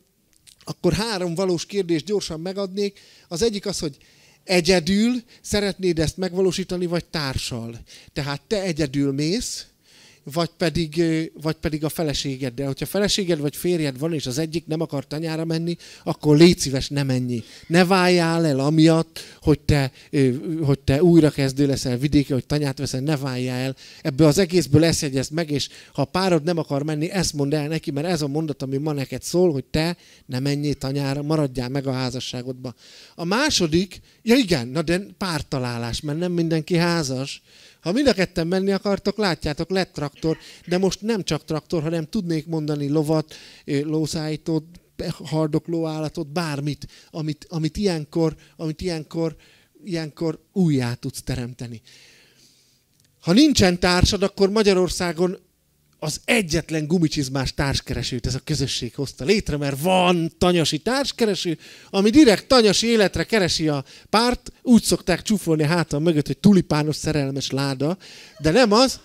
akkor három valós kérdést gyorsan megadnék. Az egyik az, hogy egyedül szeretnéd ezt megvalósítani, vagy társal. Tehát te egyedül mész, vagy pedig, vagy pedig a feleséged. De hogyha feleséged vagy férjed van, és az egyik nem akar tanyára menni, akkor légy szíves, ne menj. Ne váljál el amiatt, hogy te, hogy te újrakezdő leszel vidéke, hogy tanyát veszel, ne váljál el. Ebből az egészből ezt meg, és ha a párod nem akar menni, ezt mondd el neki, mert ez a mondat, ami ma neked szól, hogy te ne menjél tanyára, maradjál meg a házasságodba. A második, ja igen, na de pártalálás, mert nem mindenki házas, ha mind a ketten menni akartok, látjátok, lett traktor, de most nem csak traktor, hanem tudnék mondani lovat, lószájtót, hardokló állatot, bármit, amit, amit ilyenkor, amit ilyenkor, ilyenkor újjá tudsz teremteni. Ha nincsen társad, akkor Magyarországon az egyetlen gumicsizmás társkeresőt ez a közösség hozta létre, mert van tanyasi társkereső, ami direkt tanyasi életre keresi a párt, úgy szokták csúfolni hátam mögött, hogy tulipános szerelmes láda, de nem az,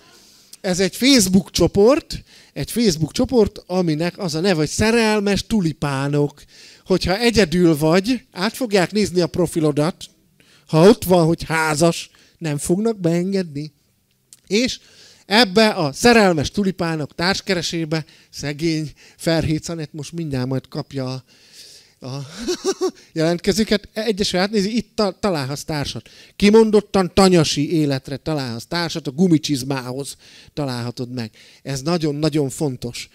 ez egy Facebook csoport, egy Facebook csoport, aminek az a neve, hogy szerelmes tulipánok. Hogyha egyedül vagy, át fogják nézni a profilodat, ha ott van, hogy házas, nem fognak beengedni. És Ebbe a szerelmes tulipánok társkeresébe szegény Ferhét most mindjárt majd kapja a, a jelentkezőket. Egyesül átnézi, itt ta, találhatsz társat. Kimondottan tanyasi életre találhatsz társat, a gumicsizmához találhatod meg. Ez nagyon-nagyon fontos.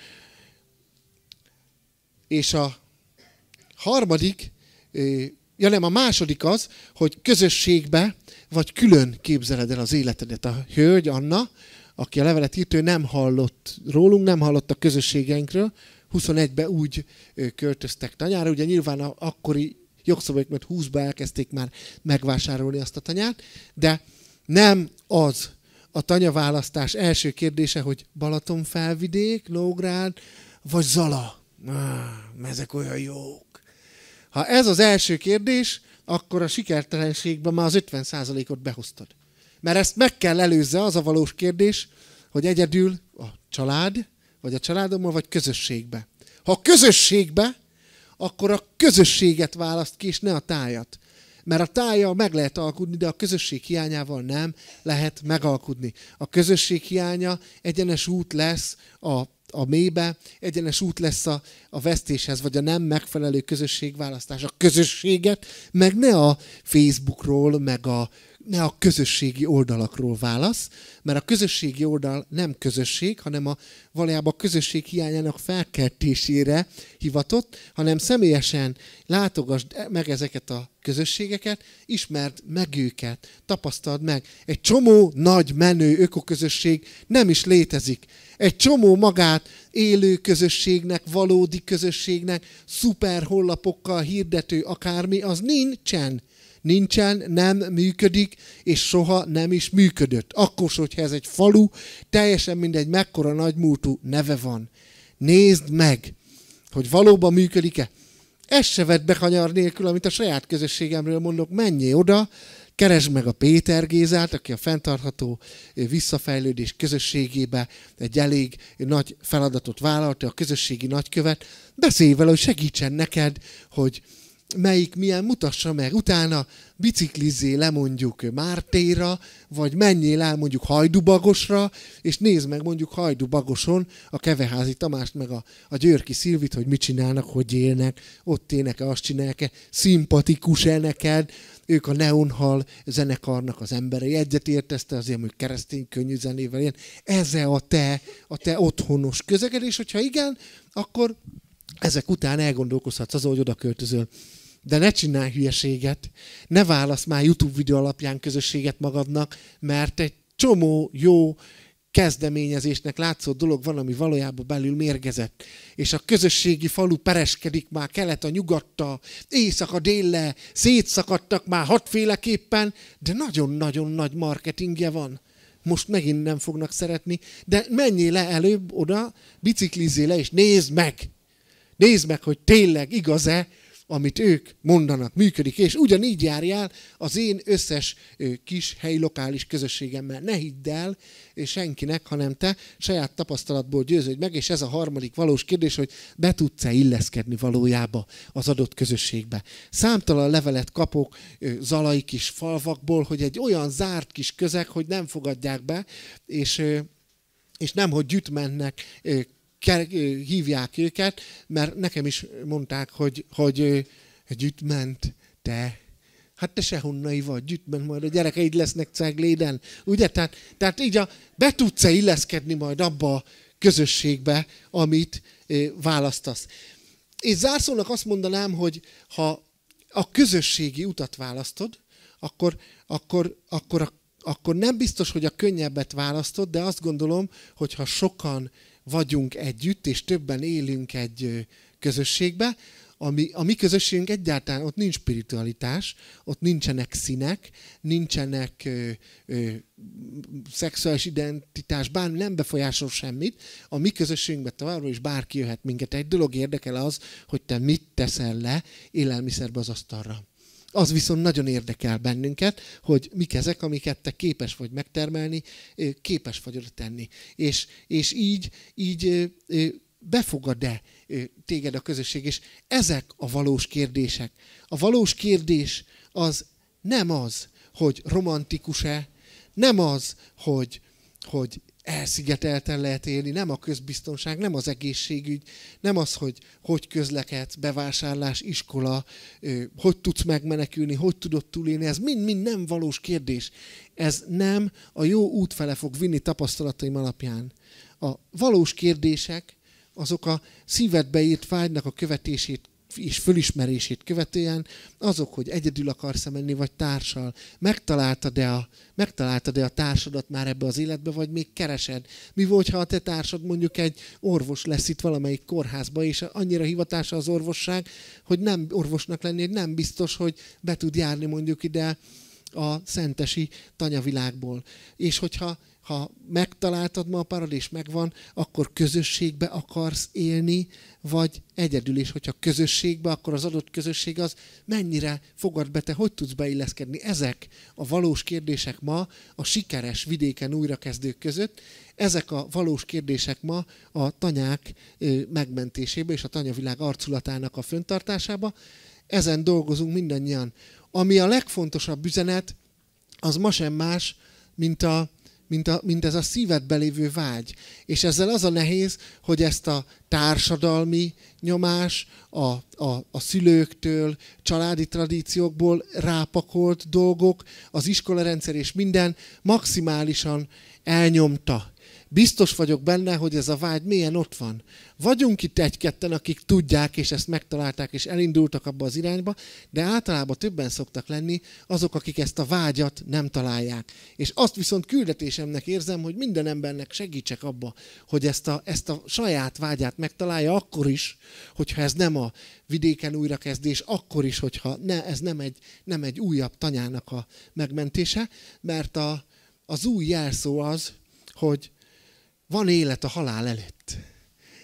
És a harmadik, ja nem, a második az, hogy közösségbe vagy külön képzeled el az életedet. A hölgy, Anna, aki a levelet írt, ő nem hallott rólunk, nem hallott a közösségeinkről. 21-ben úgy költöztek tanyára, ugye nyilván a akkori jogszabályok, mert 20-ban elkezdték már megvásárolni azt a tanyát, de nem az a tanyaválasztás első kérdése, hogy felvidék, Nógrád vagy Zala. Ah, ezek olyan jók. Ha ez az első kérdés, akkor a sikertelenségben már az 50%-ot behoztad. Mert ezt meg kell előzze az a valós kérdés, hogy egyedül a család, vagy a családommal, vagy közösségbe. Ha a közösségbe, akkor a közösséget választ ki, és ne a tájat. Mert a tája meg lehet alkudni, de a közösség hiányával nem lehet megalkudni. A közösség hiánya egyenes út lesz a, a mélybe, egyenes út lesz a, a vesztéshez, vagy a nem megfelelő közösségválasztás. A közösséget meg ne a Facebookról, meg a ne a közösségi oldalakról válasz, mert a közösségi oldal nem közösség, hanem a valójában a közösség hiányának felkeltésére hivatott, hanem személyesen látogasd meg ezeket a közösségeket, ismerd meg őket, tapasztald meg. Egy csomó nagy menő ökoközösség nem is létezik. Egy csomó magát élő közösségnek, valódi közösségnek, szuper hollapokkal hirdető akármi, az nincsen nincsen, nem működik, és soha nem is működött. Akkor, hogyha ez egy falu, teljesen mindegy, mekkora nagymúltú neve van. Nézd meg, hogy valóban működik-e. Ez se vett be nélkül, amit a saját közösségemről mondok. Menjél oda, keresd meg a Péter Gézát, aki a fenntartható visszafejlődés közösségébe egy elég nagy feladatot vállalta, a közösségi nagykövet, beszélj vele, hogy segítsen neked, hogy melyik milyen, mutassa meg. Utána biciklizzé le mondjuk Mártéra, vagy menjél el mondjuk Hajdubagosra, és nézd meg mondjuk Hajdubagoson a Keveházi Tamást, meg a, a Györki Szilvit, hogy mit csinálnak, hogy élnek, ott éneke, azt csinálják szimpatikus -e neked, ők a Neonhal zenekarnak az emberei. Egyetértezte azért, hogy keresztény könnyű zenével ilyen. Ez a te, a te otthonos közegedés, hogyha igen, akkor ezek után elgondolkozhatsz azon, hogy oda költözöl de ne csinálj hülyeséget, ne válasz már YouTube videó alapján közösséget magadnak, mert egy csomó jó kezdeményezésnek látszó dolog van, ami valójában belül mérgezett. És a közösségi falu pereskedik már kelet a nyugatta, éjszaka délle, szétszakadtak már hatféleképpen, de nagyon-nagyon nagy marketingje van. Most megint nem fognak szeretni, de menjél le előbb oda, biciklizzél le, és nézd meg! Nézd meg, hogy tényleg igaz-e, amit ők mondanak, működik, és ugyanígy járjál az én összes kis helyi lokális közösségemmel. Ne hidd el senkinek, hanem te saját tapasztalatból győződj meg, és ez a harmadik valós kérdés, hogy be tudsz-e illeszkedni valójába az adott közösségbe. Számtalan levelet kapok zalai kis falvakból, hogy egy olyan zárt kis közeg, hogy nem fogadják be, és és nem, hogy mennek hívják őket, mert nekem is mondták, hogy, hogy, hogy eh, ment te. Hát te sehonnai vagy, együtt ment majd a gyerekeid lesznek cegléden. Ugye? Tehát, tehát így a, be tudsz-e illeszkedni majd abba a közösségbe, amit eh, választasz. És zárszónak azt mondanám, hogy ha a közösségi utat választod, akkor, akkor, akkor, akkor nem biztos, hogy a könnyebbet választod, de azt gondolom, hogy ha sokan vagyunk együtt, és többen élünk egy közösségbe, ami, a mi közösségünk egyáltalán ott nincs spiritualitás, ott nincsenek színek, nincsenek ö, ö, szexuális identitás, bár nem befolyásol semmit. A mi közösségünkben továbbra is bárki jöhet minket. Egy dolog érdekel az, hogy te mit teszel le élelmiszerbe az asztalra az viszont nagyon érdekel bennünket, hogy mik ezek, amiket te képes vagy megtermelni, képes vagy oda tenni. És, és így, így befogad-e téged a közösség, és ezek a valós kérdések. A valós kérdés az nem az, hogy romantikus-e, nem az, hogy, hogy elszigetelten lehet élni, nem a közbiztonság, nem az egészségügy, nem az, hogy hogy közlekedsz, bevásárlás, iskola, hogy tudsz megmenekülni, hogy tudod túlélni, ez mind-mind nem valós kérdés. Ez nem a jó út fele fog vinni tapasztalataim alapján. A valós kérdések azok a szívedbe írt vágynak a követését és fölismerését követően azok, hogy egyedül akarsz menni, vagy társal, megtaláltad-e a, megtaláltad-e a társadat már ebbe az életbe, vagy még keresed? Mi volt, ha a te társad mondjuk egy orvos lesz itt valamelyik kórházba, és annyira hivatása az orvosság, hogy nem orvosnak lenni, hogy nem biztos, hogy be tud járni mondjuk ide a szentesi tanyavilágból. És hogyha ha megtaláltad ma a parad, és megvan, akkor közösségbe akarsz élni, vagy egyedül, is, hogyha közösségbe, akkor az adott közösség az mennyire fogad be, te hogy tudsz beilleszkedni. Ezek a valós kérdések ma a sikeres vidéken újrakezdők között, ezek a valós kérdések ma a tanyák megmentésébe és a tanyavilág arculatának a föntartásába. Ezen dolgozunk mindannyian. Ami a legfontosabb üzenet, az ma sem más, mint a mint, a, mint ez a szívedbe lévő vágy. És ezzel az a nehéz, hogy ezt a társadalmi nyomás, a, a, a szülőktől, családi tradíciókból rápakolt dolgok, az iskolarendszer és minden maximálisan elnyomta Biztos vagyok benne, hogy ez a vágy milyen ott van. Vagyunk itt egy-ketten, akik tudják, és ezt megtalálták, és elindultak abba az irányba, de általában többen szoktak lenni azok, akik ezt a vágyat nem találják. És azt viszont küldetésemnek érzem, hogy minden embernek segítsek abba, hogy ezt a, ezt a saját vágyát megtalálja akkor is, hogyha ez nem a vidéken újrakezdés, akkor is, hogyha ne, ez nem egy, nem egy újabb tanyának a megmentése, mert a, az új jelszó az, hogy van élet a halál előtt.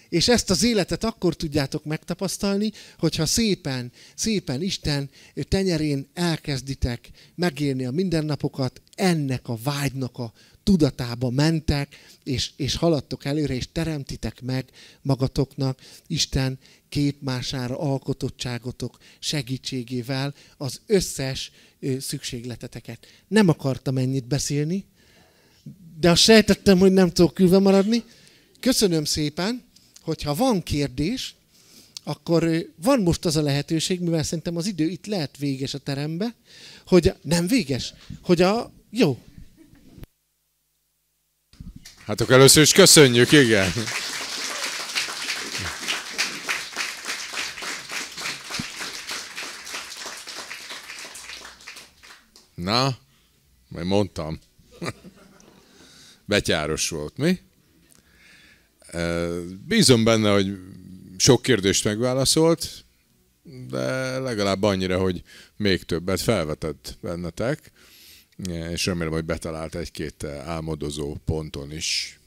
És ezt az életet akkor tudjátok megtapasztalni, hogyha szépen, szépen Isten tenyerén elkezditek megélni a mindennapokat, ennek a vágynak a tudatába mentek, és, és haladtok előre, és teremtitek meg magatoknak Isten képmására alkotottságotok segítségével az összes szükségleteteket. Nem akartam ennyit beszélni, de azt sejtettem, hogy nem tudok külve maradni. Köszönöm szépen, hogyha van kérdés, akkor van most az a lehetőség, mivel szerintem az idő itt lehet véges a terembe, hogy a, nem véges, hogy a jó. Hát akkor először is köszönjük, igen. Na, majd mondtam betyáros volt, mi? Bízom benne, hogy sok kérdést megválaszolt, de legalább annyira, hogy még többet felvetett bennetek, és remélem, hogy betalált egy-két álmodozó ponton is.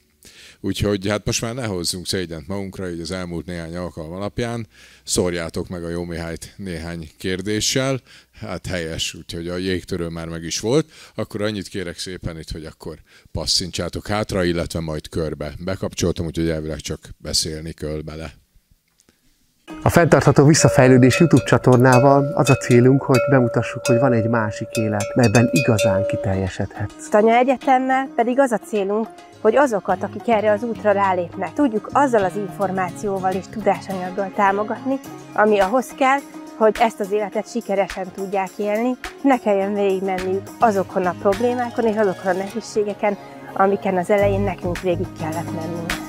Úgyhogy hát most már ne hozzunk szégyent magunkra, így az elmúlt néhány alkalom alapján. Szórjátok meg a Jó Mihályt néhány kérdéssel, hát helyes, úgyhogy a jégtörő már meg is volt, akkor annyit kérek szépen itt, hogy akkor passzincsátok hátra, illetve majd körbe. Bekapcsoltam, úgyhogy elvileg csak beszélni köl bele. A fenntartható visszafejlődés YouTube csatornával az a célunk, hogy bemutassuk, hogy van egy másik élet, melyben igazán kiteljesedhetsz. Tanya Egyetemmel pedig az a célunk, hogy azokat, akik erre az útra rálépnek, tudjuk azzal az információval és tudásanyaggal támogatni, ami ahhoz kell, hogy ezt az életet sikeresen tudják élni, ne kelljen végigmenniük azokon a problémákon és azokon a nehézségeken, amiken az elején nekünk végig kellett mennünk.